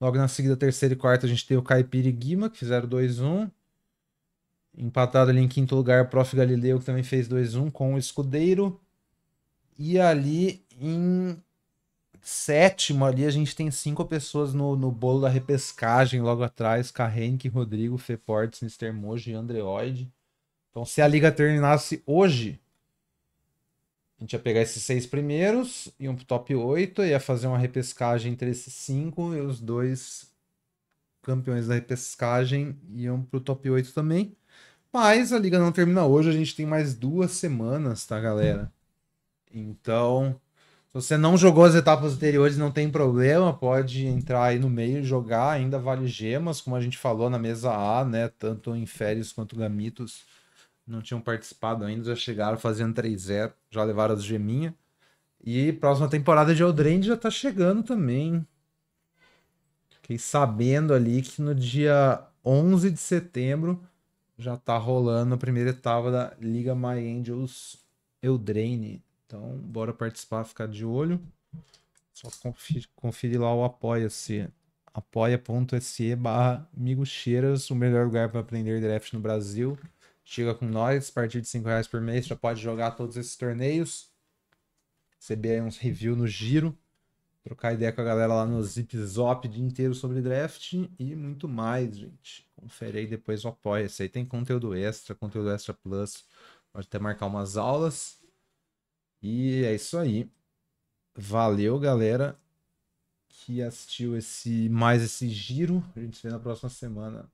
Logo na seguida, terceiro e quarto, a gente tem o Caipira e Guima, que fizeram 2-1. Empatado ali em quinto lugar, o Prof. Galileu, que também fez 2-1 com o Escudeiro. E ali em sétimo, ali a gente tem cinco pessoas no, no bolo da repescagem logo atrás: Carrenque, Rodrigo, Feportes, Mr. Mojo e Andreoide. Então, se a liga terminasse hoje, a gente ia pegar esses seis primeiros, e um top 8, ia fazer uma repescagem entre esses cinco e os dois campeões da repescagem iam pro top 8 também. Mas a liga não termina hoje, a gente tem mais duas semanas, tá, galera? Então, se você não jogou as etapas anteriores, não tem problema, pode entrar aí no meio e jogar, ainda vale gemas, como a gente falou na mesa A, né? Tanto em férias quanto gamitos não tinham participado ainda, já chegaram fazendo 3-0, já levaram as geminha. E próxima temporada de Eldrand já tá chegando também. Fiquei sabendo ali que no dia 11 de setembro já tá rolando a primeira etapa da Liga My Angels Eldraine. Então, bora participar, ficar de olho. Só conferir, conferir lá o apoia-se. apoia.se barra Migo Cheiras, o melhor lugar para aprender draft no Brasil. Chega com nós, a partir de 5 reais por mês, já pode jogar todos esses torneios. Receber aí uns review no giro. Trocar ideia com a galera lá no Zip Zop o dia inteiro sobre draft e muito mais, gente. Confere aí depois o apoia-se. Aí tem conteúdo extra, conteúdo extra plus. Pode até marcar umas aulas. E é isso aí. Valeu, galera, que assistiu esse mais esse giro. A gente se vê na próxima semana.